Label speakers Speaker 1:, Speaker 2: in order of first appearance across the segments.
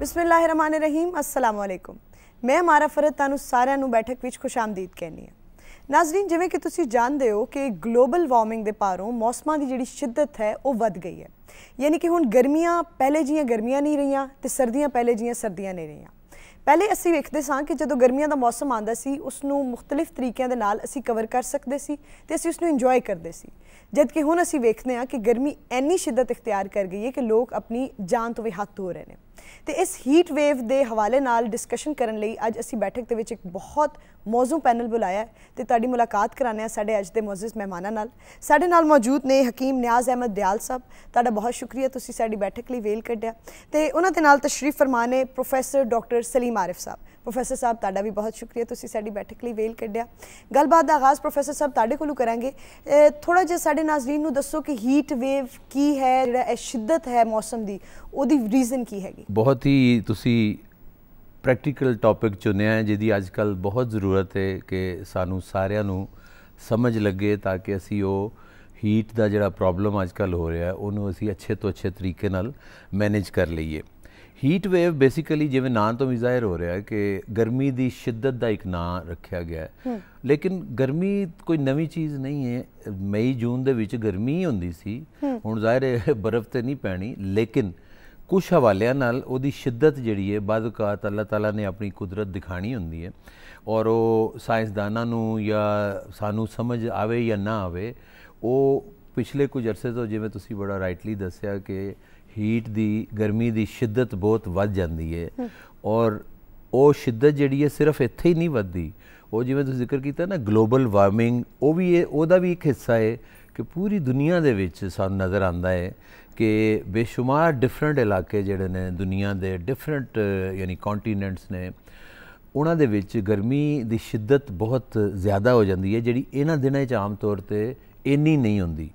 Speaker 1: ਬਿਸਮਿਲ੍ਲਾਹਿਰਰਹਿਮਾਨਿਰਰਹੀਮ ਅਸਲਾਮੁ ਅਲੈਕੁਮ ਮੈਂ ਮਾਰਾ ਫਰਜ਼ ਤੁਹਾਨੂੰ ਸਾਰਿਆਂ ਨੂੰ ਬੈਠਕ ਵਿੱਚ ਖੁਸ਼ਾਮਦੀਦ ਕਹਿੰਨੀ ਆ ਨਾਜ਼ਰੀਨ ਜਿਵੇਂ ਕਿ ਤੁਸੀਂ ਜਾਣਦੇ ਹੋ ਕਿ ਗਲੋਬਲ ਵਾਰਮਿੰਗ ਦੇ ਪਾਰੋਂ ਮੌਸਮਾਂ ਦੀ ਜਿਹੜੀ ਸ਼ਿੱਦਤ ਹੈ ਉਹ ਵੱਧ ਗਈ ਹੈ ਯਾਨੀ ਕਿ ਹੁਣ ਗਰਮੀਆਂ ਪਹਿਲੇ ਜਿਹੀਆਂ ਗਰਮੀਆਂ ਨਹੀਂ ਰਹੀਆਂ ਤੇ ਸਰਦੀਆਂ ਪਹਿਲੇ ਜਿਹੀਆਂ ਸਰਦੀਆਂ ਨਹੀਂ ਰਹੀਆਂ ਪਹਿਲੇ ਅਸੀਂ ਵੇਖਦੇ ਸਾਂ ਕਿ ਜਦੋਂ ਗਰਮੀਆਂ ਦਾ ਮੌਸਮ ਆਉਂਦਾ ਸੀ ਉਸ ਨੂੰ ਮੁxtਲਿਫ ਤਰੀਕਿਆਂ ਦੇ ਨਾਲ ਅਸੀਂ ਕਵਰ ਕਰ ਸਕਦੇ ਸੀ ਤੇ ਅਸੀਂ ਉਸ ਨੂੰ ਇੰਜੋਏ ਕਰਦੇ ਸੀ ਜਦ ਕਿ ਹੁਣ ਅਸੀਂ ਵੇਖਦੇ ਹਾਂ ਕਿ ਗਰਮੀ ਐਨੀ ਸ਼ਿੱਦਤ ਇਖਤਿਆਰ ਕਰ ਗਈ ਹੈ ਕਿ ਲੋਕ ਆਪਣੀ ਜਾਨ ਤੋਂ ਵੀ ਹੱਥ ਧੋ ਰਹੇ ਨੇ ਤੇ ਇਸ ਹੀਟ ਵੇਵ ਦੇ ਹਵਾਲੇ ਨਾਲ ਡਿਸਕਸ਼ਨ ਕਰਨ ਲਈ ਅੱਜ ਅਸੀਂ ਬੈਠਕ ਦੇ ਵਿੱਚ ਇੱਕ ਬਹੁਤ ਮੌਜੂ ਪੈਨਲ ਬੁਲਾਇਆ ਤੇ ਤੁਹਾਡੀ ਮੁਲਾਕਾਤ ਕਰਾਣੇ ਆ ਸਾਡੇ ਅੱਜ ਦੇ ਮੌਜੂਦ ਮਹਿਮਾਨਾਂ ਨਾਲ ਸਾਡੇ ਨਾਲ ਮੌਜੂਦ ਨੇ ਹਕੀਮ ਨਿਆਜ਼ ਅਹਿਮਦ ਦਿਆਲ ਸਾਹਿਬ ਤੁਹਾਡਾ ਬਹੁਤ ਸ਼ੁਕਰੀਆ ਤੁਸੀਂ ਸਾਡੀ ਬੈਠਕ ਲਈ ਵੇਲ ਕੱਢਿਆ ਤੇ ਉਹਨਾਂ ਦੇ ਨਾਲ ਤਸ਼ਰੀਫ ਫਰਮਾਨੇ professor doctor Salim Arif sahib professor sahib ਤੁਹਾਡਾ ਵੀ ਬਹੁਤ ਸ਼ੁਕਰੀਆ ਤੁਸੀਂ ਸਾਡੀ ਬੈਠਕ ਲਈ ਵੇਲ ਕੱਢਿਆ ਗੱਲਬਾਤ ਦਾ ਆਗਾਜ਼ ਪ੍ਰੋਫੈਸਰ ਸਾਹਿਬ ਤੁਹਾਡੇ ਕੋਲੋਂ ਕਰਾਂਗੇ ਥੋੜਾ ਜਿਹਾ ਸਾਡੇ ਨਾਜ਼ਰੀਨ ਨੂੰ ਦੱਸੋ ਕਿ ਹੀਟ ਵੇਵ ਕੀ ਹੈ ਜਿਹੜਾ ਇਹ ਸ਼ਿੱਦਤ ਹੈ ਮੌਸਮ ਦੀ ਉਹਦੀ ਰੀਜ਼ਨ ਕੀ ਹੈਗੀ
Speaker 2: ਬਹੁਤ ਹੀ ਤੁਸੀਂ ਪ੍ਰੈਕਟੀਕਲ ਟੌਪਿਕ ਚੁਣਿਆ ਹੈ ਜਿਹਦੀ ਅੱਜਕੱਲ ਬਹੁਤ ਜ਼ਰੂਰਤ ਹੈ ਕਿ ਸਾਨੂੰ ਸਾਰਿਆਂ ਨੂੰ ਸਮਝ ਲੱਗੇ ਤਾਂ ਕਿ ਅਸੀਂ ਉਹ ਹੀਟ ਦਾ ਜਿਹੜਾ ਪ੍ਰੋਬਲਮ ਅੱਜਕੱਲ ਹੋ ਰਿਹਾ ਹੈ ਉਹਨੂੰ ਅਸੀਂ ਅੱਛੇ ਤੋਂ ਅੱਛੇ ਤਰੀਕੇ ਨਾਲ ਮੈਨੇਜ ਕਰ ਲਈਏ ਹੀਟ ਵੇਵ ਬੇਸਿਕਲੀ ਜਿਵੇਂ ਨਾਂ ਤੋਂ ਵੀ ਜ਼ਾਹਿਰ ਹੋ ਰਿਹਾ ਹੈ ਕਿ ਗਰਮੀ ਦੀ ਸ਼ਿੱਦਤ ਦਾ ਇੱਕ ਨਾਂ ਰੱਖਿਆ ਗਿਆ ਹੈ ਲੇਕਿਨ ਗਰਮੀ ਕੋਈ ਨਵੀਂ ਚੀਜ਼ ਨਹੀਂ ਹੈ ਮਈ ਜੂਨ ਦੇ ਵਿੱਚ ਗਰਮੀ ਹੁੰਦੀ ਸੀ ਹੁਣ ਜ਼ਾਹਿਰ ਹੈ ਬਰਫ਼ ਤੇ ਨਹੀਂ ਪੈਣੀ ਲੇਕਿਨ ਕੁਝ ਹਵਾਲਿਆਂ ਨਾਲ ਉਹਦੀ ਸ਼ਿੱਦਤ ਜਿਹੜੀ ਹੈ ਬਾਦੁਕਾਤ ਅੱਲਾਹ ਤਾਲਾ ਨੇ ਆਪਣੀ ਕੁਦਰਤ ਦਿਖਾਣੀ ਹੁੰਦੀ ਹੈ ਔਰ ਉਹ ਸਾਇੰਸਦਾਨਾਂ ਨੂੰ ਜਾਂ ਸਾਨੂੰ ਸਮਝ ਆਵੇ ਜਾਂ ਨਾ ਆਵੇ ਉਹ ਪਿਛਲੇ ਕੁਝ ਅਰਸੇ ਤੋਂ ਜਿਵੇਂ ਤੁਸੀਂ ਬੜਾ ਰਾਈਟਲੀ ਦੱਸਿਆ ਕਿ ਹੀਟ ਦੀ ਗਰਮੀ ਦੀ ਸ਼ਿੱਦਤ ਬਹੁਤ ਵੱਧ ਜਾਂਦੀ ਹੈ ਔਰ ਉਹ ਸ਼ਿੱਦਤ ਜਿਹੜੀ ਹੈ ਸਿਰਫ ਇੱਥੇ ਹੀ ਨਹੀਂ ਵੱਧਦੀ ਉਹ ਜਿਵੇਂ ਤੁਸੀਂ ਜ਼ਿਕਰ ਕੀਤਾ ਨਾ ਗਲੋਬਲ ਵਾਰਮਿੰਗ ਉਹ ਵੀ ਇਹ ਉਹਦਾ ਵੀ ਇੱਕ ਹਿੱਸਾ ਹੈ ਕਿ ਪੂਰੀ ਦੁਨੀਆ ਦੇ ਵਿੱਚ ਸਾਨੂੰ ਨਜ਼ਰ ਆਉਂਦਾ ਹੈ ਕਿ ਬੇਸ਼ੁਮਾਰ ਡਿਫਰੈਂਟ ਇਲਾਕੇ ਜਿਹੜੇ ਨੇ ਦੁਨੀਆ ਦੇ ਡਿਫਰੈਂਟ ਯਾਨੀ ਕੰਟੀਨੈਂਟਸ ਨੇ ਉਹਨਾਂ ਦੇ ਵਿੱਚ ਗਰਮੀ ਦੀ ਸ਼ਿੱਦਤ ਬਹੁਤ ਜ਼ਿਆਦਾ ਹੋ ਜਾਂਦੀ ਹੈ ਜਿਹੜੀ ਇਹਨਾਂ ਦਿਨਾਂ 'ਚ ਆਮ ਤੌਰ ਤੇ ਇੰਨੀ ਨਹੀਂ ਹੁੰਦੀ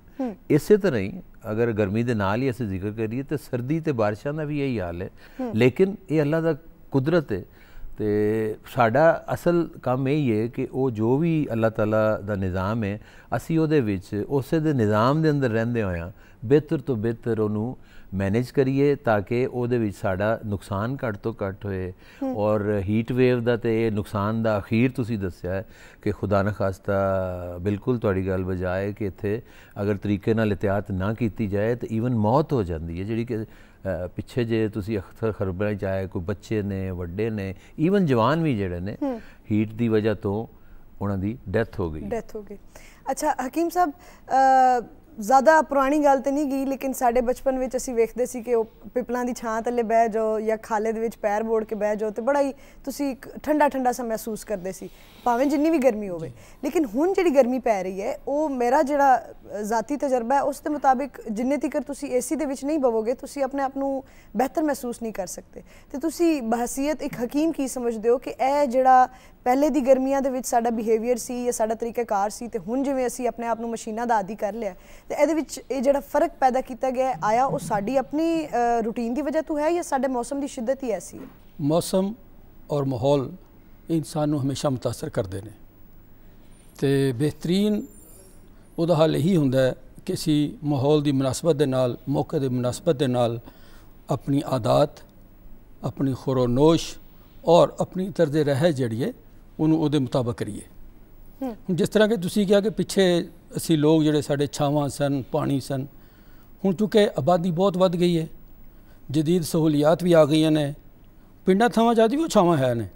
Speaker 2: ਇਸੇ ਤਰ੍ਹਾਂ ਹੀ ਅਗਰ ਗਰਮੀ ਦੇ ਨਾਲ ਹੀ ਅਸੀਂ ਜ਼ਿਕਰ ਕਰੀਏ ਤੇ ਸਰਦੀ ਤੇ ਬਾਰਿਸ਼ਾਂ ਦਾ ਵੀ ਇਹੀ ਹਾਲ ਹੈ ਲੇਕਿਨ ਇਹ ਅੱਲਾ ਦਾ ਕੁਦਰਤ ਹੈ ਤੇ ਸਾਡਾ ਅਸਲ ਕੰਮ ਇਹ ਹੀ ਹੈ ਕਿ ਉਹ ਜੋ ਵੀ ਅੱਲਾਹ ਤਾਲਾ ਦਾ ਨਿਜ਼ਾਮ ਹੈ ਅਸੀਂ ਉਹਦੇ ਵਿੱਚ ਉਸੇ ਦੇ ਨਿਜ਼ਾਮ ਦੇ ਅੰਦਰ ਰਹਿੰਦੇ ਹੋਇਆ ਬਿਹਤਰ ਤੋਂ ਬਿਹਤਰ ਉਹਨੂੰ ਮੈਨੇਜ ਕਰੀਏ ਤਾਂ ਕਿ ਉਹਦੇ ਵਿੱਚ ਸਾਡਾ ਨੁਕਸਾਨ ਘੱਟ ਤੋਂ ਘੱਟ ਹੋਏ ਔਰ ਹੀਟ ਵੇਵ ਦਾ ਤੇ ਇਹ ਨੁਕਸਾਨ ਦਾ ਅਖੀਰ ਤੁਸੀਂ ਦੱਸਿਆ ਹੈ ਕਿ ਖੁਦਾ ਨਾ ਖਾਸਤਾ ਬਿਲਕੁਲ ਤੁਹਾਡੀ ਗੱਲ ਬਜਾਏ ਕਿ ਇੱਥੇ ਅਗਰ ਤਰੀਕੇ ਨਾਲ ਇਤਿਆਤ ਨਾ ਕੀਤੀ ਜਾਏ ਤਾਂ ਈਵਨ ਮੌਤ ਹੋ ਜਾਂਦੀ ਹੈ ਜਿਹੜੀ ਕਿ ਪਿੱਛੇ ਜੇ ਤੁਸੀਂ ਅਖਤਰ ਖਰਬਰਾਂ ਚ ਆਏ ਕੋਈ ਬੱਚੇ ਨੇ ਵੱਡੇ ਨੇ ਈਵਨ ਜਵਾਨ ਵੀ ਜਿਹੜੇ ਨੇ ਹੀਟ ਦੀ ਵਜ੍ਹਾ ਤੋਂ ਉਹਨਾਂ ਦੀ ਡੈਥ ਹੋ ਗਈ
Speaker 1: ਡੈਥ ਹੋ ਗਈ ਅੱਛਾ ਹਕੀਮ ਸਾਹਿਬ ਜ਼ਿਆਦਾ ਪੁਰਾਣੀ ਗੱਲ ਤੇ ਨਹੀਂ ਗਈ ਲੇਕਿਨ ਸਾਡੇ ਬਚਪਨ ਵਿੱਚ ਅਸੀਂ ਵੇਖਦੇ ਸੀ ਕਿ ਉਹ ਪਿਪਲਾਂ ਦੀ ਛਾਂ ਥੱਲੇ ਬਹਿ ਜਾਓ ਜਾਂ ਖਾਲੇ ਦੇ ਵਿੱਚ ਪੈਰ ਬੋੜ ਕੇ ਬਹਿ ਜਾਓ ਤੇ ਬੜਾ ਹੀ ਤੁਸੀਂ ਠੰਡਾ ਠੰਡਾ ਸਾ ਮਹਿਸੂਸ ਕਰਦੇ ਸੀ ਭਾਵੇਂ ਜਿੰਨੀ ਵੀ ਗਰਮੀ ਹੋਵੇ ਲੇਕਿਨ ਹੁਣ ਜਿਹੜੀ ਗਰਮੀ ਪੈ ਰਹੀ ਹੈ ਉਹ ਮੇਰਾ ਜਿਹੜਾ ਜ਼ਾਤੀ ਤਜਰਬਾ ਹੈ ਉਸ ਦੇ ਮੁਤਾਬਿਕ ਜਿੰਨੇ ਤੀਕਰ ਤੁਸੀਂ ਏਸੀ ਦੇ ਵਿੱਚ ਨਹੀਂ ਬਵੋਗੇ ਤੁਸੀਂ ਆਪਣੇ ਆਪ ਨੂੰ ਬਿਹਤਰ ਮਹਿਸੂਸ ਨਹੀਂ ਕਰ ਸਕਦੇ ਤੇ ਤੁਸੀਂ ਬਹਸੀਅਤ ਇੱਕ ਹਕੀਮ ਕੀ ਸਮਝਦੇ ਹੋ ਕਿ ਇਹ ਜਿਹੜਾ ਪਹਿਲੇ ਦੀ ਗਰਮੀਆਂ ਦੇ ਵਿੱਚ ਸਾਡਾ ਬਿਹੇਵੀਅਰ ਸੀ ਜਾਂ ਸਾਡਾ ਤਰੀਕਾਕਾਰ ਸੀ ਤੇ ਹੁਣ ਜਿਵੇਂ ਅਸੀਂ ਆਪਣੇ ਆਪ ਨੂੰ ਮਸ਼ੀਨਾਂ ਦਾ ਆਦੀ ਕਰ ਲਿਆ ਤੇ ਇਹਦੇ ਵਿੱਚ ਇਹ ਜਿਹੜਾ ਫਰਕ ਪੈਦਾ ਕੀਤਾ ਗਿਆ ਆਇਆ ਉਹ ਸਾਡੀ ਆਪਣੀ ਰੁਟੀਨ ਦੀ ਵਜ੍ਹਾ ਤੋਂ ਹੈ ਜਾਂ ਸਾਡੇ ਮੌਸਮ ਦੀ ਸ਼ਿੱਦਤ ਹੀ ਐਸੀ ਹੈ
Speaker 3: ਮੌਸਮ ਔਰ ਮਾਹੌਲ ਇਨਸਾਨ ਨੂੰ ਹਮੇਸ਼ਾ متاثر ਕਰਦੇ ਨੇ ਤੇ ਬਿਹਤਰੀਨ ਉਹਦਾ ਹੱਲ ਇਹੀ ਹੁੰਦਾ ਹੈ ਕਿ ਅਸੀਂ ਮਾਹੌਲ ਦੀ ਮناسبਤ ਦੇ ਨਾਲ ਮੌਕੇ ਦੀ ਮناسبਤ ਦੇ ਨਾਲ ਆਪਣੀ ਆਦਤ ਆਪਣੀ ਖੁਰੋਨੋਸ਼ ਔਰ ਆਪਣੀ ਤਰਜ਼ੇ ਰਹਿ ਜਿਹੜੀ ਹੈ ਉਹਨੂੰ ਉਹਦੇ ਮੁਤਾਬਕ ਕਰੀਏ ਜਿਸ ਤਰ੍ਹਾਂ ਕਿ ਤੁਸੀਂ ਕਿਹਾ ਕਿ ਪਿੱਛੇ ਅਸੀਂ ਲੋਕ ਜਿਹੜੇ ਸਾਡੇ ਛਾਵਾਂ ਸਨ ਪਾਣੀ ਸਨ ਹੁਣ ਚੁੱਕੇ ਆਬਾਦੀ ਬਹੁਤ ਵੱਧ ਗਈ ਹੈ ਜਦੀਦ ਸਹੂਲੀਅਤ ਵੀ ਆ ਗਈਆਂ ਨੇ ਪਿੰਡਾਂ ਥਾਵਾਂ ਜਾਂਦੀ ਉਹ ਛਾਵਾਂ ਹੈ ਨੇ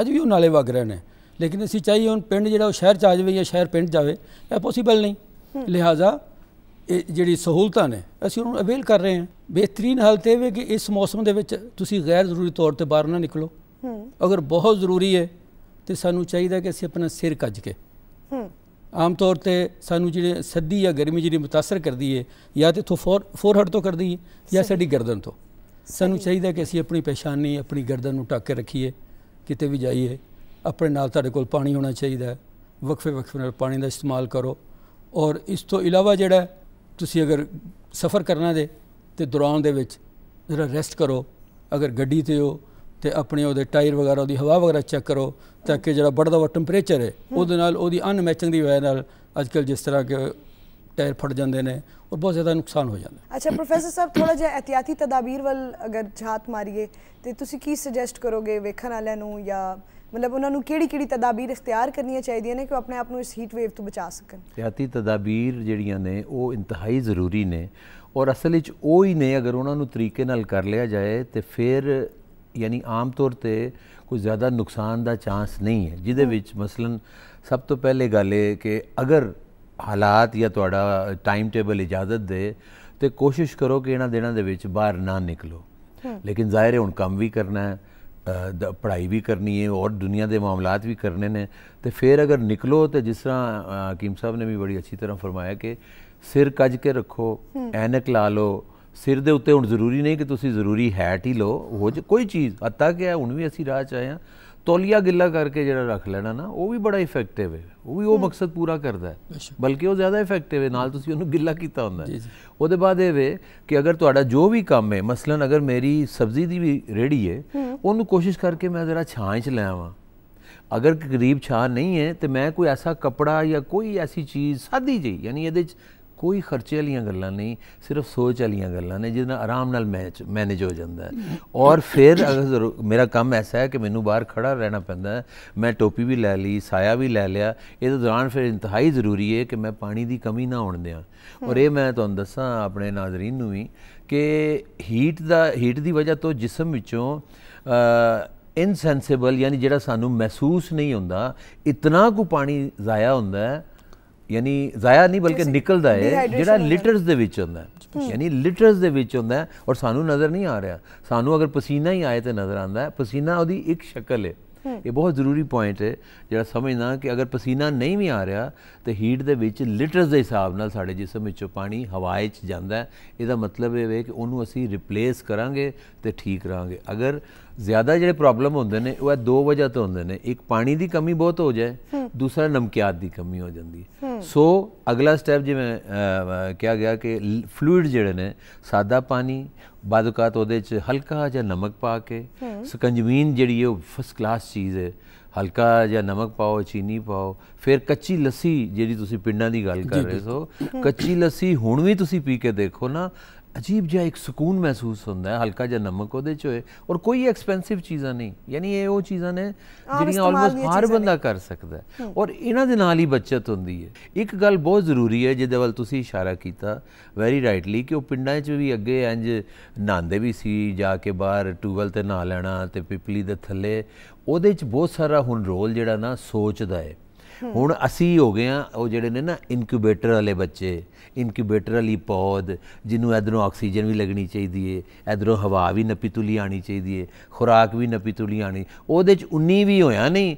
Speaker 3: ਅੱਜ ਵੀ ਉਹ ਨਾਲੇ ਵਗ ਰਹੇ ਨੇ ਲੇਕਿਨ ਅਸੀਂ ਚਾਹੀਏ ਹੁਣ ਪਿੰਡ ਜਿਹੜਾ ਉਹ ਸ਼ਹਿਰ 'ਚ ਆ ਜਾਵੇ ਜਾਂ ਸ਼ਹਿਰ ਪਿੰਡ ਜਾਵੇ ਇਹ ਪੋਸੀਬਲ ਨਹੀਂ ਲਿਹਾਜ਼ਾ ਇਹ ਜਿਹੜੀ ਸਹੂਲਤਾਂ ਨੇ ਅਸੀਂ ਉਹਨਾਂ ਅਵੇਲ ਕਰ ਰਹੇ ਹਾਂ ਬਿਹਤਰੀਨ ਹਾਲਤ ਇਹ ਵੀ ਕਿ ਇਸ ਮੌਸਮ ਦੇ ਵਿੱਚ ਤੁਸੀਂ ਗੈਰ ਜ਼ਰੂਰੀ ਤੌਰ ਤੇ ਬਾਹਰ ਨਾ ਨਿਕਲੋ ਅਗਰ ਬਹੁਤ ਜ਼ਰੂਰੀ ਹੈ ਤੇ ਸਾਨੂੰ ਚਾਹੀਦਾ ਕਿ ਅਸੀਂ ਆਪਣਾ ਸਿਰ ਕੱਜ ਕੇ ਆਮ ਤੌਰ ਤੇ ਸਾਨੂੰ ਜਿਹੜੇ ਸੱਦੀ ਜਾਂ ਗਰਮੀ ਜਿਹੜੀ متاثر ਕਰਦੀ ਹੈ ਜਾਂ ਤੇ ਤੋਂ ਫੋਰਹੈਡ ਤੋਂ ਕਰਦੀ ਹੈ ਜਾਂ ਸਾਡੀ ਗਰਦਨ ਤੋਂ ਸਾਨੂੰ ਚਾਹੀਦਾ ਕਿ ਅਸੀਂ ਆਪਣੀ ਪੇਸ਼ਾਨੀ ਆਪਣੀ ਗਰਦਨ ਨੂੰ ਟੱਕ ਕੇ ਰੱਖੀਏ ਕਿਤੇ ਵੀ ਜਾਈਏ ਆਪਣੇ ਨਾਲ ਤੁਹਾਡੇ ਕੋਲ ਪਾਣੀ ਹੋਣਾ ਚਾਹੀਦਾ ਹੈ ਵਕਫੇ ਵਕਫੇ ਨਾਲ ਪਾਣੀ ਦਾ ਇਸਤੇਮਾਲ ਕਰੋ ਔਰ ਇਸ ਤੋਂ ਇਲਾਵਾ ਜਿਹੜਾ ਤੁਸੀਂ ਅਗਰ ਸਫ਼ਰ ਕਰਨਾ ਦੇ ਤੇ ਦੌਰਾਨ ਦੇ ਵਿੱਚ ਜ਼ਰਾ ਰੈਸਟ ਕਰੋ ਅਗਰ ਗੱਡੀ ਤੇ ਹੋ ਤੇ ਆਪਣੇ ਉਹਦੇ ਟਾਇਰ ਵਗੈਰਾ ਉਹਦੀ ਹਵਾ ਵਗੈਰਾ ਚੈੱਕ ਕਰੋ ਤਾਂ ਕਿ ਜਿਹੜਾ ਬੜਦਾ ਵਾ ਟੈਂਪਰੇਚਰ ਹੈ ਉਹਦੇ ਨਾਲ ਉਹਦੀ ਅਨਮੈਚਿੰਗ ਦੀ ਵਜ੍ਹਾ ਨਾਲ ਅੱਜਕੱਲ ਜਿਸ ਤਰ੍ਹਾਂ ਕਿ ਟਾਇਰ ਫਟ ਜਾਂਦੇ ਨੇ ਔਰ ਬਹੁਤ ਜ਼ਿਆਦਾ ਨੁਕਸਾਨ ਹੋ ਜਾਂਦਾ
Speaker 1: ਅੱਛਾ ਪ੍ਰੋਫੈਸਰ ਸਾਹਿਬ ਥੋੜਾ ਜਿਹਾ ਇhtiyati ਤਦਾਬੀਰ ਵੱਲ ਅਗਰ ਝਾਤ ਮਾਰੀਏ ਤੇ ਤੁਸੀਂ ਕੀ ਸੁਜੈਸਟ ਕਰੋਗੇ ਵੇਖਣ ਵਾਲਿਆਂ ਨੂੰ ਜਾਂ ਮਤਲਬ ਉਹਨਾਂ ਨੂੰ ਕਿਹੜੀ ਕਿਹੜੀ ਤਦਾਬੀਰ ਇਖਤਿਆਰ ਕਰਨੀਆਂ ਚਾਹੀਦੀਆਂ ਨੇ ਕਿ ਉਹ ਆਪਣੇ ਆਪ ਨੂੰ ਇਸ ਹੀਟ ਵੇਵ ਤੋਂ ਬਚਾ ਸਕਣ
Speaker 2: ਇhtiyati ਤਦਾਬੀਰ ਜਿਹੜੀਆਂ ਨੇ ਉਹ ਇੰਤਹਾਈ ਜ਼ਰੂਰੀ ਨੇ ਔਰ ਅਸਲ ਵਿੱਚ ਉਹ ਹੀ ਨੇ ਅਗਰ ਉਹਨਾਂ ਨੂੰ ਤਰੀਕੇ ਨਾਲ ਕਰ ਲਿਆ ਜਾਏ ਤੇ ਫਿਰ یعنی آم طور پہ کوئی زیادہ نقصان کا چانس نہیں ہے جہد ہاں۔ مثلاً سب تو پہلے گل یہ کہ اگر حالات یا تھوڑا ٹائم ٹیبل اجازت دے تو کوشش کرو کہ انہوں دنوں باہر نہ نکلو ہاں۔ لیکن ظاہر ہوں کم بھی کرنا پڑھائی بھی کرنی ہے اور دنیا دے معاملات بھی کرنے نے تو پھر اگر نکلو تو جس طرح حکیم صاحب نے بھی بڑی اچھی طرح فرمایا کہ سر کج کے رکھو ہاں۔ اینک لا لو ਸਿਰ ਦੇ ਉੱਤੇ ਹੁਣ ਜ਼ਰੂਰੀ ਨਹੀਂ ਕਿ ਤੁਸੀਂ ਜ਼ਰੂਰੀ ਹੈਟ ਹੀ ਲਓ ਹੋ ਕੋਈ ਚੀਜ਼ ਹੱਤਾ ਕਿ ਹੁਣ ਵੀ ਅਸੀਂ ਰਾਹ ਚ ਆਏ ਆ ਤੌਲੀਆ ਗਿੱਲਾ ਕਰਕੇ ਜਿਹੜਾ ਰੱਖ ਲੈਣਾ ਨਾ ਉਹ ਵੀ ਬੜਾ ਇਫੈਕਟਿਵ ਹੈ ਉਹ ਵੀ ਉਹ ਮਕਸਦ ਪੂਰਾ ਕਰਦਾ ਹੈ ਬਲਕਿ ਉਹ ਜ਼ਿਆਦਾ ਇਫੈਕਟਿਵ ਹੈ ਨਾਲ ਤੁਸੀਂ ਉਹਨੂੰ ਗਿੱਲਾ ਕੀਤਾ ਹੁੰਦਾ ਹੈ ਉਹਦੇ ਬਾਅਦ ਇਹ ਵੇ ਕਿ ਅਗਰ ਤੁਹਾਡਾ ਜੋ ਵੀ ਕੰਮ ਹੈ ਮਸਲਨ ਅਗਰ ਮੇਰੀ ਸਬਜ਼ੀ ਦੀ ਵੀ ਰੇੜੀ ਹੈ ਉਹਨੂੰ ਕੋਸ਼ਿਸ਼ ਕਰਕੇ ਮੈਂ ਜ਼ਰਾ ਛਾਂ 'ਚ ਲੈ ਆਵਾਂ ਅਗਰ ਗਰੀਬ ਛਾਂ ਨਹੀਂ ਹੈ ਤੇ ਮੈਂ ਕੋਈ ਐਸਾ ਕਪੜਾ ਜਾਂ ਕੋਈ ਐਸੀ ਚੀਜ਼ ਸਾਦੀ ਜਿਹੀ ਯਾਨੀ ਇਹਦੇ ਵਿੱਚ ਕੋਈ ਖਰਚੇ ਵਾਲੀਆਂ ਗੱਲਾਂ ਨਹੀਂ ਸਿਰਫ ਸੋਚ ਵਾਲੀਆਂ ਗੱਲਾਂ ਨੇ ਜਿਹਦੇ ਨਾਲ ਆਰਾਮ ਨਾਲ ਮੈਚ ਮੈਨੇਜ ਹੋ ਜਾਂਦਾ ਹੈ ਔਰ ਫਿਰ ਅਗਰ ਮੇਰਾ ਕੰਮ ਐਸਾ ਹੈ ਕਿ ਮੈਨੂੰ ਬਾਹਰ ਖੜਾ ਰਹਿਣਾ ਪੈਂਦਾ ਹੈ ਮੈਂ ਟੋਪੀ ਵੀ ਲੈ ਲਈ ਸਾਇਆ ਵੀ ਲੈ ਲਿਆ ਇਹਦੇ ਦੌਰਾਨ ਫਿਰ ਇੰਤਹਾਈ ਜ਼ਰੂਰੀ ਹੈ ਕਿ ਮੈਂ ਪਾਣੀ ਦੀ ਕਮੀ ਨਾ ਹੋਣ ਦਿਆਂ ਔਰ ਇਹ ਮੈਂ ਤੁਹਾਨੂੰ ਦੱਸਾਂ ਆਪਣੇ ਨਾਜ਼ਰੀਨ ਨੂੰ ਵੀ ਕਿ ਹੀਟ ਦਾ ਹੀਟ ਦੀ ਵਜ੍ਹਾ ਤੋਂ ਜਿਸਮ ਵਿੱਚੋਂ ਇਨਸੈਂਸੀਬਲ ਯਾਨੀ ਜਿਹੜਾ ਸਾਨੂੰ ਮਹਿਸੂਸ ਨਹੀਂ ਹੁੰਦਾ ਇਤਨਾ ਕੁ ਪਾਣੀ ਜ਼ਾਇਆ ਹੁੰਦਾ ਹੈ ਯਾਨੀ ਜ਼ਾਇਆ ਨਹੀਂ ਬਲਕਿ ਨਿਕਲਦਾ ਹੈ ਜਿਹੜਾ ਲੀਟਰਸ ਦੇ ਵਿੱਚ ਹੁੰਦਾ ਹੈ ਯਾਨੀ ਲੀਟਰਸ ਦੇ ਵਿੱਚ ਹੁੰਦਾ ਹੈ ਔਰ ਸਾਨੂੰ ਨਜ਼ਰ ਨਹੀਂ ਆ ਰਿਹਾ ਸਾਨੂੰ ਅਗਰ ਪਸੀਨਾ ਹੀ ਆਏ ਤੇ ਨਜ਼ਰ ਆਉਂਦਾ ਹੈ ਪਸੀਨਾ ਉਹਦੀ ਇੱਕ ਸ਼ਕਲ ਹੈ ਇਹ ਬਹੁਤ ਜ਼ਰੂਰੀ ਪੁਆਇੰਟ ਹੈ ਜਿਹੜਾ ਸਮਝਣਾ ਕਿ ਅਗਰ ਪਸੀਨਾ ਨਹੀਂ ਵੀ ਆ ਰਿਹਾ ਤੇ ਹੀਟ ਦੇ ਵਿੱਚ ਲੀਟਰਸ ਦੇ ਹਿਸਾਬ ਨਾਲ ਸਾਡੇ ਜਿਸਮ ਵਿੱਚੋਂ ਪਾਣੀ ਹਵਾ 'ਚ ਜਾਂਦਾ ਹੈ ਇਹਦਾ ਮਤਲਬ ਇਹ ਹੈ ਕਿ ਉਹਨੂੰ ਅਸੀਂ ਰਿਪਲੇਸ ਕਰਾਂਗੇ ਤੇ ਠੀਕ ਰਾਂਗੇ ਅਗਰ ਜ਼ਿਆਦਾ ਜਿਹੜੇ ਪ੍ਰੋਬਲਮ ਹੁੰਦੇ ਨੇ ਉਹ ਇਹ ਦੋ ਵਜ੍ਹਾ ਤੋਂ ਹੁੰਦੇ ਨੇ ਇੱਕ ਪਾਣੀ ਦੀ ਕਮੀ ਬਹੁਤ ਹੋ ਜਾਏ ਦੂਸਰਾ ਨਮਕਿਆਤ ਦੀ ਕਮੀ ਹੋ ਜਾਂਦੀ ਹੈ ਸੋ ਅਗਲਾ ਸਟੈਪ ਜਿਵੇਂ ਕਿਹਾ ਗਿਆ ਕਿ ਫਲੂਇਡ ਜਿਹੜੇ ਨੇ ਸਾਦਾ ਪਾਣੀ ਬਾਦੁਕਾਤ ਉਹਦੇ ਚ ਹਲਕਾ ਜਿਹਾ ਨਮਕ ਪਾ ਕੇ ਸਕੰਜਵੀਨ ਜਿਹੜੀ ਉਹ ਫਸਟ ਕਲਾਸ ਚੀਜ਼ ਹੈ ਹਲਕਾ ਜਿਹਾ ਨਮਕ ਪਾਓ ਚੀਨੀ ਪਾਓ ਫਿਰ ਕੱਚੀ ਲੱਸੀ ਜਿਹੜੀ ਤੁਸੀਂ ਪਿੰਡਾਂ ਦੀ ਗੱਲ ਕਰ ਰਹੇ ਸੋ ਕੱਚੀ ਲੱਸੀ ਹੁਣ ਵੀ ਤੁਸੀਂ ਪੀ ਕੇ ਦੇਖੋ ਨਾ ਅਜੀਬ ਜਿਹਾ ਇੱਕ ਸਕੂਨ ਮਹਿਸੂਸ ਹੁੰਦਾ ਹੈ ਹਲਕਾ ਜਿਹਾ ਨਮਕ ਉਹਦੇ ਚ ਹੋਏ ਔਰ ਕੋਈ ਐਕਸਪੈਂਸਿਵ ਚੀਜ਼ਾਂ ਨਹੀਂ ਯਾਨੀ ਇਹ ਉਹ ਚੀਜ਼ਾਂ ਨੇ ਜਿਹੜੀਆਂ ਆਲਮੋਸਟ ਹਰ ਬੰਦਾ ਕਰ ਸਕਦਾ ਔਰ ਇਹਨਾਂ ਦੇ ਨਾਲ ਹੀ ਬਚਤ ਹੁੰਦੀ ਹੈ ਇੱਕ ਗੱਲ ਬਹੁਤ ਜ਼ਰੂਰੀ ਹੈ ਜਿਹਦੇ ਵੱਲ ਤੁਸੀਂ ਇਸ਼ਾਰਾ ਕੀਤਾ ਵੈਰੀ ਰਾਈਟਲੀ ਕਿ ਉਹ ਪਿੰਡਾਂ 'ਚ ਵੀ ਅੱਗੇ ਇੰਜ ਨਾਂਦੇ ਵੀ ਸੀ ਜਾ ਕੇ ਬਾਹਰ ਟੂਵਲ ਤੇ ਨਾ ਲੈਣਾ ਤੇ ਪਿਪਲੀ ਦੇ ਥੱਲੇ ਉਹਦੇ 'ਚ ਬਹੁਤ ਸਾਰਾ ਹੁਣ ਰੋਲ ਜਿਹੜਾ ਨਾ ਸੋਚਦਾ ਹੈ ਹੁਣ ਅਸੀਂ ਹੋ ਗਏ ਆ ਉਹ ਜਿਹੜੇ ਨੇ ਨਾ ਇਨਕਿਊਬੇਟਰ ਵਾਲੇ ਬੱਚੇ ਇਨਕਿਊਬੇਟਰ ਵਾਲੀ ਪੌਦ ਜਿਹਨੂੰ ਇਧਰੋਂ ਆਕਸੀਜਨ ਵੀ ਲੱਗਣੀ ਚਾਹੀਦੀ ਏ ਇਧਰੋਂ ਹਵਾ ਵੀ ਨਪੀ ਤੁਲੀ ਆਣੀ ਚਾਹੀਦੀ ਏ ਖੁਰਾਕ ਵੀ ਨਪੀ ਤੁਲੀ ਆਣੀ ਉਹਦੇ ਚ 19 ਵੀ ਹੋਇਆ ਨਹੀਂ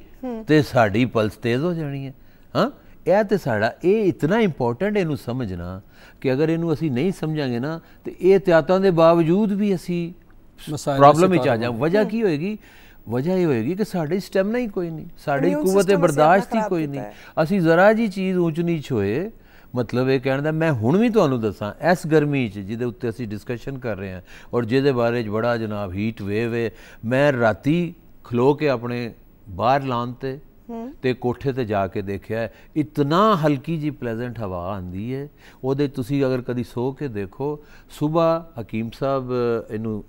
Speaker 2: ਤੇ ਸਾਡੀ ਪਲਸ ਤੇਜ਼ ਹੋ ਜਾਣੀ ਹੈ ਹਾਂ ਇਹ ਤੇ ਸਾਡਾ ਇਹ ਇਤਨਾ ਇੰਪੋਰਟੈਂਟ ਇਹਨੂੰ ਸਮਝਣਾ ਕਿ ਅਗਰ ਇਹਨੂੰ ਅਸੀਂ ਨਹੀਂ ਸਮਝਾਂਗੇ ਨਾ ਤੇ ਇਹ ਤਿਆਤਾਂ ਦੇ ਬਾਵਜੂਦ ਵੀ ਅਸੀਂ ਪ੍ਰੋਬਲਮ ਵਿੱਚ ਆ ਜਾ ਵਜ੍ਹਾ ਕੀ ਹੋਏਗੀ ਵਜ੍ਹਾ ਇਹ ਹੋਏਗੀ ਕਿ ਸਾਡੇ ਸਟੈਮਨਾ ਹੀ ਕੋਈ ਨਹੀਂ ਸਾਡੀ ਕੂਵਤ ਬਰਦਾਸ਼ਤ ਹੀ ਕੋਈ ਨਹੀਂ ਅਸੀਂ ਜ਼ਰਾ ਜੀ ਚੀਜ਼ ਉੱਚ ਨੀਚ ਹੋਏ ਮਤਲਬ ਇਹ ਕਹਿਣ ਦਾ ਮੈਂ ਹੁਣ ਵੀ ਤੁਹਾਨੂੰ ਦੱਸਾਂ ਇਸ ਗਰਮੀ 'ਚ ਜਿਹਦੇ ਉੱਤੇ ਅਸੀਂ ਡਿਸਕਸ਼ਨ ਕਰ ਰਹੇ ਹਾਂ ਔਰ ਜਿਹਦੇ ਬਾਰੇ 'ਚ ਬੜਾ ਜਨਾਬ ਹੀਟ ਵੇਵ ਹੈ ਮੈਂ ਰਾਤੀ ਖਲੋ ਕੇ ਆਪਣੇ ਬਾਹਰ ਲਾਉਣ ਤੇ ਤੇ ਕੋਠੇ ਤੇ ਜਾ ਕੇ ਦੇਖਿਆ ਇਤਨਾ ਹਲਕੀ ਜੀ ਪਲੇਜ਼ੈਂਟ ਹਵਾ ਆਂਦੀ ਹੈ ਉਹਦੇ ਤੁਸੀਂ ਅਗਰ ਕਦੀ ਸੋ ਕੇ ਦੇਖੋ ਸਵੇਰ ਹਕੀਮ ਸਾਹਿਬ ਇਹਨੂੰ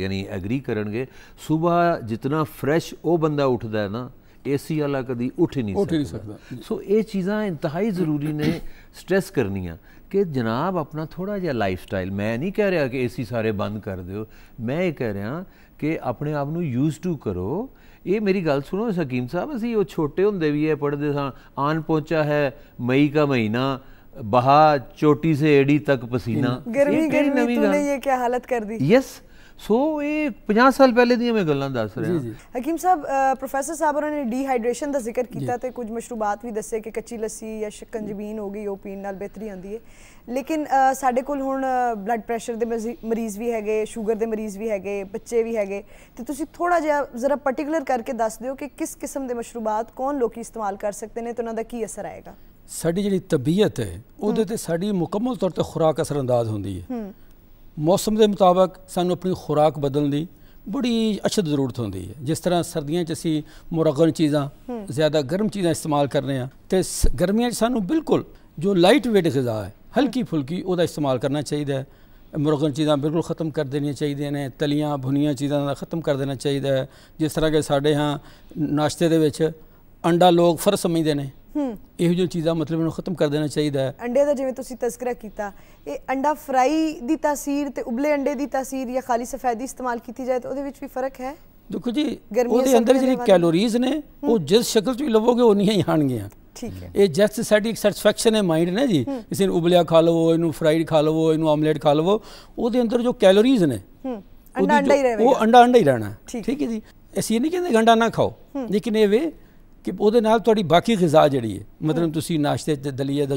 Speaker 2: ਯਾਨੀ ਐਗਰੀ ਕਰਨਗੇ ਸਵੇਰ ਜਿਤਨਾ ਫਰੈਸ਼ ਉਹ ਬੰਦਾ ਉੱਠਦਾ ਹੈ ਨਾ ਏਸੀ ਵਾਲਾ ਕਦੀ ਉੱਠ ਹੀ ਨਹੀਂ ਸਕਦਾ ਸੋ ਇਹ ਚੀਜ਼ਾਂ ਇੰਤਹਾਈ ਜ਼ਰੂਰੀ ਨੇ ਸਟ੍ਰੈਸ ਕਰਨੀਆਂ ਕਿ ਜਨਾਬ ਆਪਣਾ ਥੋੜਾ ਜਿਹਾ ਲਾਈਫ ਸਟਾਈਲ ਮੈਂ ਨਹੀਂ ਕਹਿ ਰਿਹਾ ਕਿ ਏਸੀ ਸਾਰੇ ਬੰਦ ਕਰ ਦਿਓ ਮੈਂ ਇਹ ਕਹਿ ਰਿਹਾ ਕਿ ਆਪਣੇ ਆਪ ਨੂੰ ਯੂਜ਼ ਟੂ ਕਰੋ ਇਹ ਮੇਰੀ ਗੱਲ ਸੁਣੋ ਹਕੀਮ ਸਾਹਿਬ ਅਸੀਂ ਉਹ ਛੋਟੇ ਹੁੰਦੇ ਵੀ ਇਹ ਪੜਦੇ ਸਾਂ ਆਨ ਪਹੁੰਚਾ ਹੈ ਮਈ ਦਾ ਮਹੀਨਾ ਬਹਾ ਚੋਟੀ ਸੇ ਏੜੀ ਤੱਕ ਪਸੀਨਾ ਗਰਮੀ ਗਰਮੀ ਨੇ ਇਹ
Speaker 1: ਕੀ ਹਾਲਤ ਕਰ दी
Speaker 2: ਯੈਸ ਸੋ ਇਹ 50 ਸਾਲ ਪਹਿਲੇ ਦੀਆਂ ਮੈਂ ਗੱਲਾਂ ਦੱਸ ਰਿਹਾ ਹਾਂ
Speaker 1: ਹਕੀਮ ਸਾਹਿਬ ਪ੍ਰੋਫੈਸਰ ਸਾਹਿਬ ਉਹਨਾਂ ਨੇ ਡੀਹਾਈਡਰੇਸ਼ਨ ਦਾ ਜ਼ਿਕਰ ਕੀਤਾ ਤੇ ਕੁਝ ਮਸ਼ਰੂਬਾਤ ਵੀ ਦੱਸੇ ਕਿ ਕੱਚੀ ਲੱਸੀ ਜਾਂ ਸ਼ਿਕੰਜਬੀਨ ਹੋ ਗਈ ਉਹ ਪੀਣ ਨਾਲ ਬਿਹਤਰੀ ਆਉਂਦੀ ਹੈ ਲੇਕਿਨ ਸਾਡੇ ਕੋਲ ਹੁਣ ਬਲੱਡ ਪ੍ਰੈਸ਼ਰ ਦੇ ਮਰੀਜ਼ ਵੀ ਹੈਗੇ ਸ਼ੂਗਰ ਦੇ ਮਰੀਜ਼ ਵੀ ਹੈਗੇ ਬੱਚੇ ਵੀ ਹੈਗੇ ਤੇ ਤੁਸੀਂ ਥੋੜਾ ਜਿਹਾ ਜ਼ਰਾ ਪਾਰਟਿਕੂਲਰ ਕਰਕੇ ਦੱਸ ਦਿਓ ਕਿ ਕਿਸ ਕਿਸਮ ਦੇ ਮਸ਼ਰੂਬਾਤ ਕੌਣ ਲੋਕੀ ਇਸਤੇਮਾਲ ਕਰ ਸਕਦੇ ਨੇ ਤੇ ਉਹਨਾਂ ਦਾ ਕੀ ਅਸਰ ਆਏਗਾ
Speaker 3: ਸਾਡੀ ਜਿਹੜੀ ਤਬੀਅਤ ਹੈ ਉਹਦੇ ਤੇ ਸਾਡੀ ਮੁਕੰਮਲ ਤੌਰ ਤੇ ਖੁਰਾਕ ਅਸਰ ਅੰਦਾਜ਼ ਹੁੰਦੀ ਹੈ ਮੌਸਮ ਦੇ ਮੁਤਾਬਕ ਸਾਨੂੰ ਆਪਣੀ ਖੁਰਾਕ ਬਦਲਣ ਦੀ ਬੜੀ ਅਸ਼ਦ ਜ਼ਰੂਰਤ ਹੁੰਦੀ ਹੈ ਜਿਸ ਤਰ੍ਹਾਂ ਸਰਦੀਆਂ 'ਚ ਅਸੀਂ ਮੁਰਗਨ ਚੀਜ਼ਾਂ ਜ਼ਿਆਦਾ ਗਰਮ ਚੀਜ਼ਾਂ ਇਸਤੇਮਾਲ ਕਰਨੇ ਆ ਤੇ ਗਰਮੀਆਂ 'ਚ ਸਾਨੂੰ ਬਿਲਕੁਲ ਜੋ ਲਾਈਟ ਵੇਟ ਗਿਜ਼ਾ ਹੈ ਹਲਕੀ ਫੁਲਕੀ ਉਹਦਾ ਇਸਤੇਮਾਲ ਕਰਨਾ ਚਾਹੀਦਾ ਹੈ ਮੁਰਗਨ ਚੀਜ਼ਾਂ ਬਿਲਕੁਲ ਖਤਮ ਕਰ ਦੇਣੀਆਂ ਚਾਹੀਦੀਆਂ ਨੇ ਤਲੀਆਂ ਭੁਨੀਆਂ ਚੀਜ਼ਾਂ ਦਾ ਖਤਮ ਕਰ ਦੇਣਾ ਚਾਹੀਦਾ ਹੈ ਜਿਸ ਤਰ੍ਹਾਂ ਕਿ ਸਾਡੇ ਹਾਂ ਨਾਸ਼ਤੇ ਦੇ ਵਿੱਚ ਅੰਡਾ ਲੋਕ ਫਰ ਸਮਝਦੇ ਨੇ ਹੂੰ ਇਹੋ ਜਿਹੀ ਚੀਜ਼ਾਂ ਮਤਲਬ ਇਹਨੂੰ ਖਤਮ ਕਰ ਦੇਣਾ ਚਾਹੀਦਾ ਹੈ
Speaker 1: ਅੰਡੇ ਦਾ ਜਿਵੇਂ ਤੁਸੀਂ ਤਸਕਰਾ ਕੀਤਾ ਇਹ ਅੰਡਾ ਫਰਾਈ ਦੀ ਤਾਸੀਰ ਤੇ ਉਬਲੇ ਅੰਡੇ ਦੀ ਤਾਸੀਰ ਜਾਂ ਖਾਲੀ ਸਫੈਦੀ ਇਸਤੇਮਾਲ ਕੀਤੀ ਜਾਏ ਤਾਂ ਉਹਦੇ ਵਿੱਚ ਵੀ ਫਰਕ ਹੈ ਦੇਖੋ ਜੀ ਉਹਦੇ ਅੰਦਰ ਜਿਹੜੀ ਕੈਲੋਰੀਜ਼
Speaker 3: ਨੇ ਉਹ ਜਿਸ ਸ਼ਕਲ 'ਚ ਵੀ ਲਵੋਗੇ ਉਹ ਨਹੀਂ ਆਣਗੇ ਠੀਕ ਹੈ ਇਹ ਜਸਟ ਸਾਡੀ ਇੱਕ ਸੈਟੀਸਫੈਕਸ਼ਨ ਹੈ ਮਾਈਂਡ ਨੇ ਜੀ ਇਸ ਨੂੰ ਉਬਲਿਆ ਖਾ ਲਵੋ ਇਹਨੂੰ ਫਰਾਈਡ ਖਾ ਲਵੋ ਇਹਨੂੰ ਆਮਲੇਟ ਖਾ ਲਵੋ ਉਹਦੇ ਅੰਦਰ ਜੋ ਕੈਲੋਰੀਜ਼ ਨੇ ਅੰਡਾ ਅੰਡਾ ਹੀ ਰਹੇਗਾ ਉਹ ਅੰਡਾ ਅੰਡਾ ਹੀ ਰਹਿਣਾ ਠੀਕ ਹੈ ਜੀ ਅਸੀਂ ਇਹ ਨਹੀਂ ਕਹਿੰਦੇ ਗੰਡਾ ਨਾ ਖਾਓ ਲੇਕਿਨ ਇਹ ਵੇ ਕਿ ਉਹਦੇ ਨਾਲ ਤੁਹਾਡੀ ਬਾਕੀ ਗਿਜ਼ਾ ਜਿਹੜੀ ਹੈ ਮਤਲਬ ਤੁਸੀਂ ਨਾਸ਼ਤੇ ਤੇ ਦਲੀਆ ਦਾ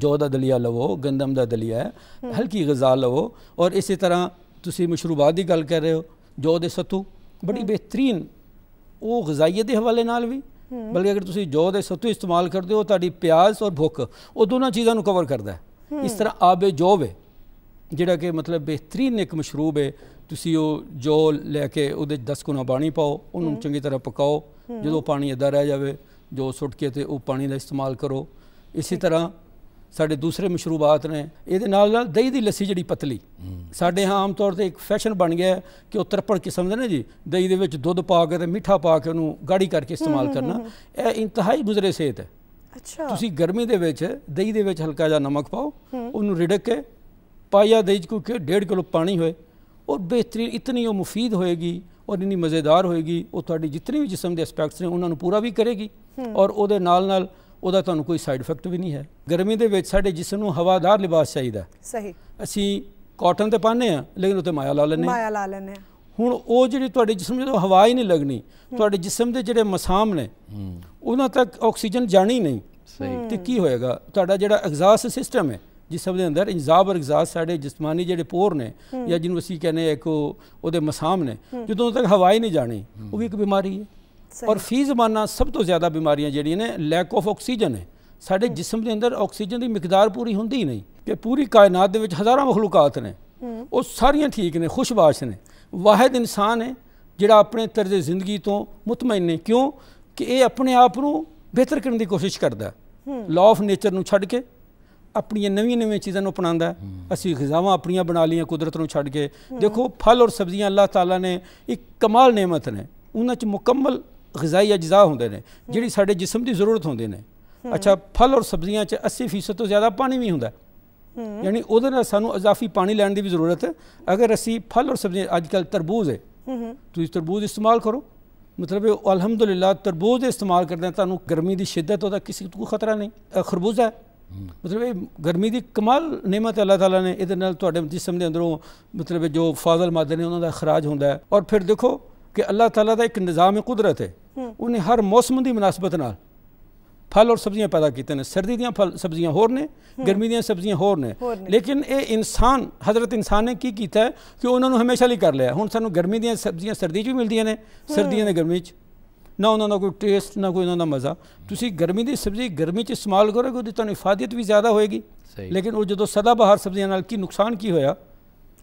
Speaker 3: ਜੋ ਦਾ ਦਲੀਆ ਲਵੋ ਗੰਦਮ ਦਾ ਦਲੀਆ ਹੈ ਹਲਕੀ ਗਿਜ਼ਾ ਲਵੋ ਔਰ ਇਸੇ ਤਰ੍ਹਾਂ ਤੁਸੀਂ ਮਸ਼ਰੂਬਾਤ ਦੀ ਗੱਲ ਕਰ ਰਹੇ ਹੋ ਜੋ ਦੇ ਸਤੂ ਬੜੀ ਬਿਹਤਰੀਨ ਉਹ ਗਜ਼ਾਈਏ ਦੇ ਹਵਾਲੇ ਨਾਲ ਵੀ ਬਲਕਿ ਅਗਰ ਤੁਸੀਂ ਜੋ ਦੇ ਸਤੂ ਇਸਤੇਮਾਲ ਕਰਦੇ ਹੋ ਤੁਹਾਡੀ ਪਿਆਸ ਔਰ ਭੁੱਖ ਉਹ ਦੋਨਾਂ ਚੀਜ਼ਾਂ ਨੂੰ ਕਵਰ ਕਰਦਾ ਹੈ ਇਸ ਤਰ੍ਹਾਂ ਆਬੇ ਜੌਬ ਹੈ ਜਿਹੜਾ ਕਿ ਮਤਲਬ ਬਿਹਤਰੀਨ ਇੱਕ ਮਸ਼ਰੂਬ ਹੈ ਤੁਸੀਂ ਉਹ ਜੋ ਲੈ ਕੇ ਉਹਦੇ 10 ਗੁਣਾ ਪਾਣੀ ਪਾਓ ਉਹਨੂੰ ਚੰਗੀ ਤਰ੍ਹਾਂ ਪਕਾਓ ਜਦੋਂ ਪਾਣੀ ਇਦਾਂ ਰਹਿ ਜਾਵੇ ਜੋ ਸੁੱਟ ਕੇ ਤੇ ਉਹ ਪਾਣੀ ਦਾ ਇਸਤੇਮਾਲ ਕਰੋ ਇਸੇ ਤਰ੍ਹਾਂ ਸਾਡੇ ਦੂਸਰੇ ਮਸ਼ਰੂਬਾਤ ਨੇ ਇਹਦੇ ਨਾਲ ਨਾਲ ਦਹੀਂ ਦੀ ਲੱਸੀ ਜਿਹੜੀ ਪਤਲੀ ਸਾਡੇ ਹਾਂ ਆਮ ਤੌਰ ਤੇ ਇੱਕ ਫੈਸ਼ਨ ਬਣ ਗਿਆ ਕਿ ਉਹ ਤਰਪੜ ਕਿਸਮ ਦੇ ਨੇ ਜੀ ਦਹੀਂ ਦੇ ਵਿੱਚ ਦੁੱਧ ਪਾ ਕੇ ਤੇ ਮਿੱਠਾ ਪਾ ਕੇ ਉਹਨੂੰ ਗਾੜੀ ਕਰਕੇ ਇਸਤੇਮਾਲ ਕਰਨਾ ਇਹ ਇੰਤਹਾਈ ਬੁਜ਼ਰੇ ਸਿਹਤ ਹੈ ਅੱਛਾ ਤੁਸੀਂ ਗਰਮੀ ਦੇ ਵਿੱਚ ਦਹੀਂ ਦੇ ਵਿੱਚ ਹਲਕਾ ਜਿਹਾ ਨਮਕ ਪਾਓ ਉਹਨੂੰ ਰਿੜਕ ਕੇ ਪਾਇਆ ਦਹੀਂ ਚ ਕੋ ਕਿ 1.5 ਕਿਲੋ ਪਾਣੀ ਹੋਏ ਔਰ ਬਿਹਤਰੀਨ ਇਤਨੀ ਉਹ ਮੁਫੀਦ ਹੋਏਗੀ ਔਰ ਇਨੀ ਮਜ਼ੇਦਾਰ ਹੋਏਗੀ ਉਹ ਤੁਹਾਡੀ ਜਿੰਨੀ ਵੀ ਜਿਸਮ ਦੇ ਐਸਪੈਕਟਸ ਨੇ ਉਹਨਾਂ ਨੂੰ ਪੂਰਾ ਵੀ ਕਰੇਗੀ ਔਰ ਉਹਦੇ ਨਾਲ ਨਾਲ ਉਹਦਾ ਤੁਹਾਨੂੰ ਕੋਈ ਸਾਈਡ ਇਫੈਕਟ ਵੀ ਨਹੀਂ ਹੈ ਗਰਮੀ ਦੇ ਵਿੱਚ ਸਾਡੇ ਜਿਸਮ ਨੂੰ ਹਵਾਦਾਰ ਲਿਬਾਸ ਚਾਹੀਦਾ ਸਹੀ ਅਸੀਂ ਕਾਟਨ ਤੇ ਪਾਣੇ ਆ ਲੇਕਿਨ ਉਤੇ ਮਾਇਆ ਲਾ ਲੈਨੇ ਮਾਇਆ ਲਾ ਲੈਨੇ ਹੁਣ ਉਹ ਜਿਹੜੀ ਤੁਹਾਡੇ ਜਿਸਮ ਜਦੋਂ ਹਵਾ ਹੀ ਨਹੀਂ ਲੱਗਣੀ ਤੁਹਾਡੇ ਜਿਸਮ ਦੇ ਜਿਹੜੇ ਮਸਾਮ ਨੇ ਉਹਨਾਂ ਤੱਕ ਆਕਸੀਜਨ ਜਾਣੀ ਨਹੀਂ ਸਹੀ ਤੇ ਕੀ ਹੋਏਗਾ ਤੁਹਾਡਾ ਜਿਹੜਾ ਐਗਜ਼ਾਸਟ ਸਿਸਟਮ ਹੈ ਜਿਸਮ ਦੇ ਅੰਦਰ ਇੰਜਾਬ ਔਰ ਇਗਜ਼ਾਸ ਸਾਡੇ ਜਿਸਮਾਨੀ ਜਿਹੜੇ ਪੋਰ ਨੇ ਜਾਂ ਜਿਹਨੂੰ ਅਸੀਂ ਕਹਿੰਦੇ ਇੱਕ ਉਹਦੇ ਮਸਾਮ ਨੇ ਜਦੋਂ ਤੱਕ ਹਵਾ ਹੀ ਨਹੀਂ ਜਾਣੀ ਉਹ ਵੀ ਇੱਕ ਬਿਮਾਰੀ ਹੈ ਔਰ ਫੀ ਜ਼ਮਾਨਾ ਸਭ ਤੋਂ ਜ਼ਿਆਦਾ ਬਿਮਾਰੀਆਂ ਜਿਹੜੀਆਂ ਨੇ ਲੈਕ ਆਫ ਆਕਸੀਜਨ ਹੈ ਸਾਡੇ ਜਿਸਮ ਦੇ ਅੰਦਰ ਆਕਸੀਜਨ ਦੀ ਮਿਕਦਾਰ ਪੂਰੀ ਹੁੰਦੀ ਹੀ ਨਹੀਂ ਕਿ ਪੂਰੀ ਕਾਇਨਾਤ ਦੇ ਵਿੱਚ ਹਜ਼ਾਰਾਂ ਮਖਲੂਕਾਤ ਨੇ ਉਹ ਸਾਰੀਆਂ ਠੀਕ ਨੇ ਖੁਸ਼ਬਾਸ਼ ਨੇ ਵਾਹਿਦ ਇਨਸਾਨ ਹੈ ਜਿਹੜਾ ਆਪਣੇ ਤਰਜ਼ੇ ਜ਼ਿੰਦਗੀ ਤੋਂ ਮਤਮਈਨ ਨੇ ਕਿਉਂ ਕਿ ਇਹ ਆਪਣੇ ਆਪ ਨੂੰ ਬਿਹਤਰ ਕਰਨ ਦੀ ਕੋਸ਼ਿਸ਼ ਕਰਦਾ ਲਾਅ ਆਫ ਨੇਚਰ ਨੂੰ ਛੱਡ ਕੇ ਆਪਣੀਆਂ ਨਵੀਆਂ-ਨਵੀਆਂ ਚੀਜ਼ਾਂ ਨੂੰ ਅਪਣਾਉਂਦਾ ਅਸੀਂ ਗਿਜ਼ਾਵਾਂ ਆਪਣੀਆਂ ਬਣਾ ਲਈਆਂ ਕੁਦਰਤ ਨੂੰ ਛੱਡ ਕੇ ਦੇਖੋ ਫਲ ਔਰ ਸਬਜ਼ੀਆਂ ਅੱਲਾਹ ਤਾਲਾ ਨੇ ਇੱਕ ਕਮਾਲ ਨੇਮਤ ਨੇ ਉਹਨਾਂ 'ਚ ਮੁਕੰਮਲ ਗਿਜ਼ਾਈ ਅਜਜ਼ਾ ਹੁੰਦੇ ਨੇ ਜਿਹੜੀ ਸਾਡੇ ਜਿਸਮ ਦੀ ਜ਼ਰੂਰਤ ਹੁੰਦੇ ਨੇ ਅੱਛਾ ਫਲ ਔਰ ਸਬਜ਼ੀਆਂ 'ਚ 80% ਤੋਂ ਜ਼ਿਆਦਾ ਪਾਣੀ ਵੀ ਹੁੰਦਾ ਯਾਨੀ ਉਹਦੇ ਨਾਲ ਸਾਨੂੰ ਅਜ਼ਾਫੀ ਪਾਣੀ ਲੈਣ ਦੀ ਵੀ ਜ਼ਰੂਰਤ ਹੈ ਅਗਰ ਅਸੀਂ ਫਲ ਔਰ ਸਬਜ਼ੀਆਂ ਅੱਜ ਕੱਲ ਤਰਬੂਜ਼ ਹੈ ਤੁਸੀਂ ਤਰਬੂਜ਼ ਇਸਤੇਮਾਲ ਕਰੋ ਮਤਲਬ ਅਲਹਮਦੁਲਿਲਾ ਤਰਬੂਜ਼ ਇਸਤੇਮਾਲ ਕਰਦੇ ਤੁਹਾਨੂੰ ਗਰਮੀ ਦੀ شدت ਉਹਦਾ ਕਿਸੇ ਨੂੰ ਖਤਰਾ ਨਹੀਂ ਖਰਬੂਜ਼ਾ ਮਤਲਬ ਇਹ ਗਰਮੀ ਦੀ ਕਮਾਲ ਨਿਮਤ ਅੱਲਾਹ ਤਾਲਾ ਨੇ ਇਹਦੇ ਨਾਲ ਤੁਹਾਡੇ ਜਿਸਮ ਦੇ ਅੰਦਰੋਂ ਮਤਲਬ ਜੋ ਫਾਜ਼ਲ ਮਾਦੇ ਨੇ ਉਹਨਾਂ ਦਾ ਖਰਾਜ ਹੁੰਦਾ ਹੈ ਔਰ ਫਿਰ ਦੇਖੋ ਕਿ ਅੱਲਾਹ ਤਾਲਾ ਦਾ ਇੱਕ ਨਿਜ਼ਾਮ ਕੁਦਰਤ ਹੈ ਉਹਨੇ ਹਰ ਮੌਸਮ ਦੀ ਮناسبت ਨਾਲ ਫਲ ਔਰ ਸਬਜ਼ੀਆਂ ਪੈਦਾ ਕੀਤੇ ਨੇ ਸਰਦੀ ਦੀਆਂ ਫਲ ਸਬਜ਼ੀਆਂ ਹੋਰ ਨੇ ਗਰਮੀ ਦੀਆਂ ਸਬਜ਼ੀਆਂ ਹੋਰ ਨੇ ਲੇਕਿਨ ਇਹ ਇਨਸਾਨ ਹਜ਼ਰਤ ਇਨਸਾਨ ਨੇ ਕੀ ਕੀਤਾ ਕਿ ਉਹਨਾਂ ਨੂੰ ਹਮੇਸ਼ਾ ਲਈ ਕਰ ਲਿਆ ਹੁਣ ਸਾਨੂੰ ਗਰਮੀ ਦੀਆਂ ਸਬਜ਼ੀਆਂ ਸਰਦੀ 'ਚ ਵੀ ਮਿਲਦੀਆਂ ਨੇ ਸਰਦੀਆਂ ਦੇ ਗਰਮੀ 'ਚ ਨਾ ਉਹਨਾਂ ਦਾ ਕੋਈ ਟੇਸਟ ਨਾ ਕੋਈ ਉਹਨਾਂ ਦਾ ਮਜ਼ਾ ਤੁਸੀਂ ਗਰਮੀ ਦੀ ਸਬਜ਼ੀ ਗਰਮੀ 'ਚ ਇਸਤੇਮਾਲ ਕਰੋਗੇ ਉਹਦੀ ਤੁਹਾਨੂੰ ਫਾਇਦਤ ਵੀ ਜ਼ਿਆਦਾ ਹੋਏਗੀ ਲੇਕਿਨ ਉਹ ਜਦੋਂ ਸਦਾ ਬਹਾਰ ਸਬਜ਼ੀਆਂ ਨਾਲ ਕੀ ਨੁਕਸਾਨ ਕੀ ਹੋਇਆ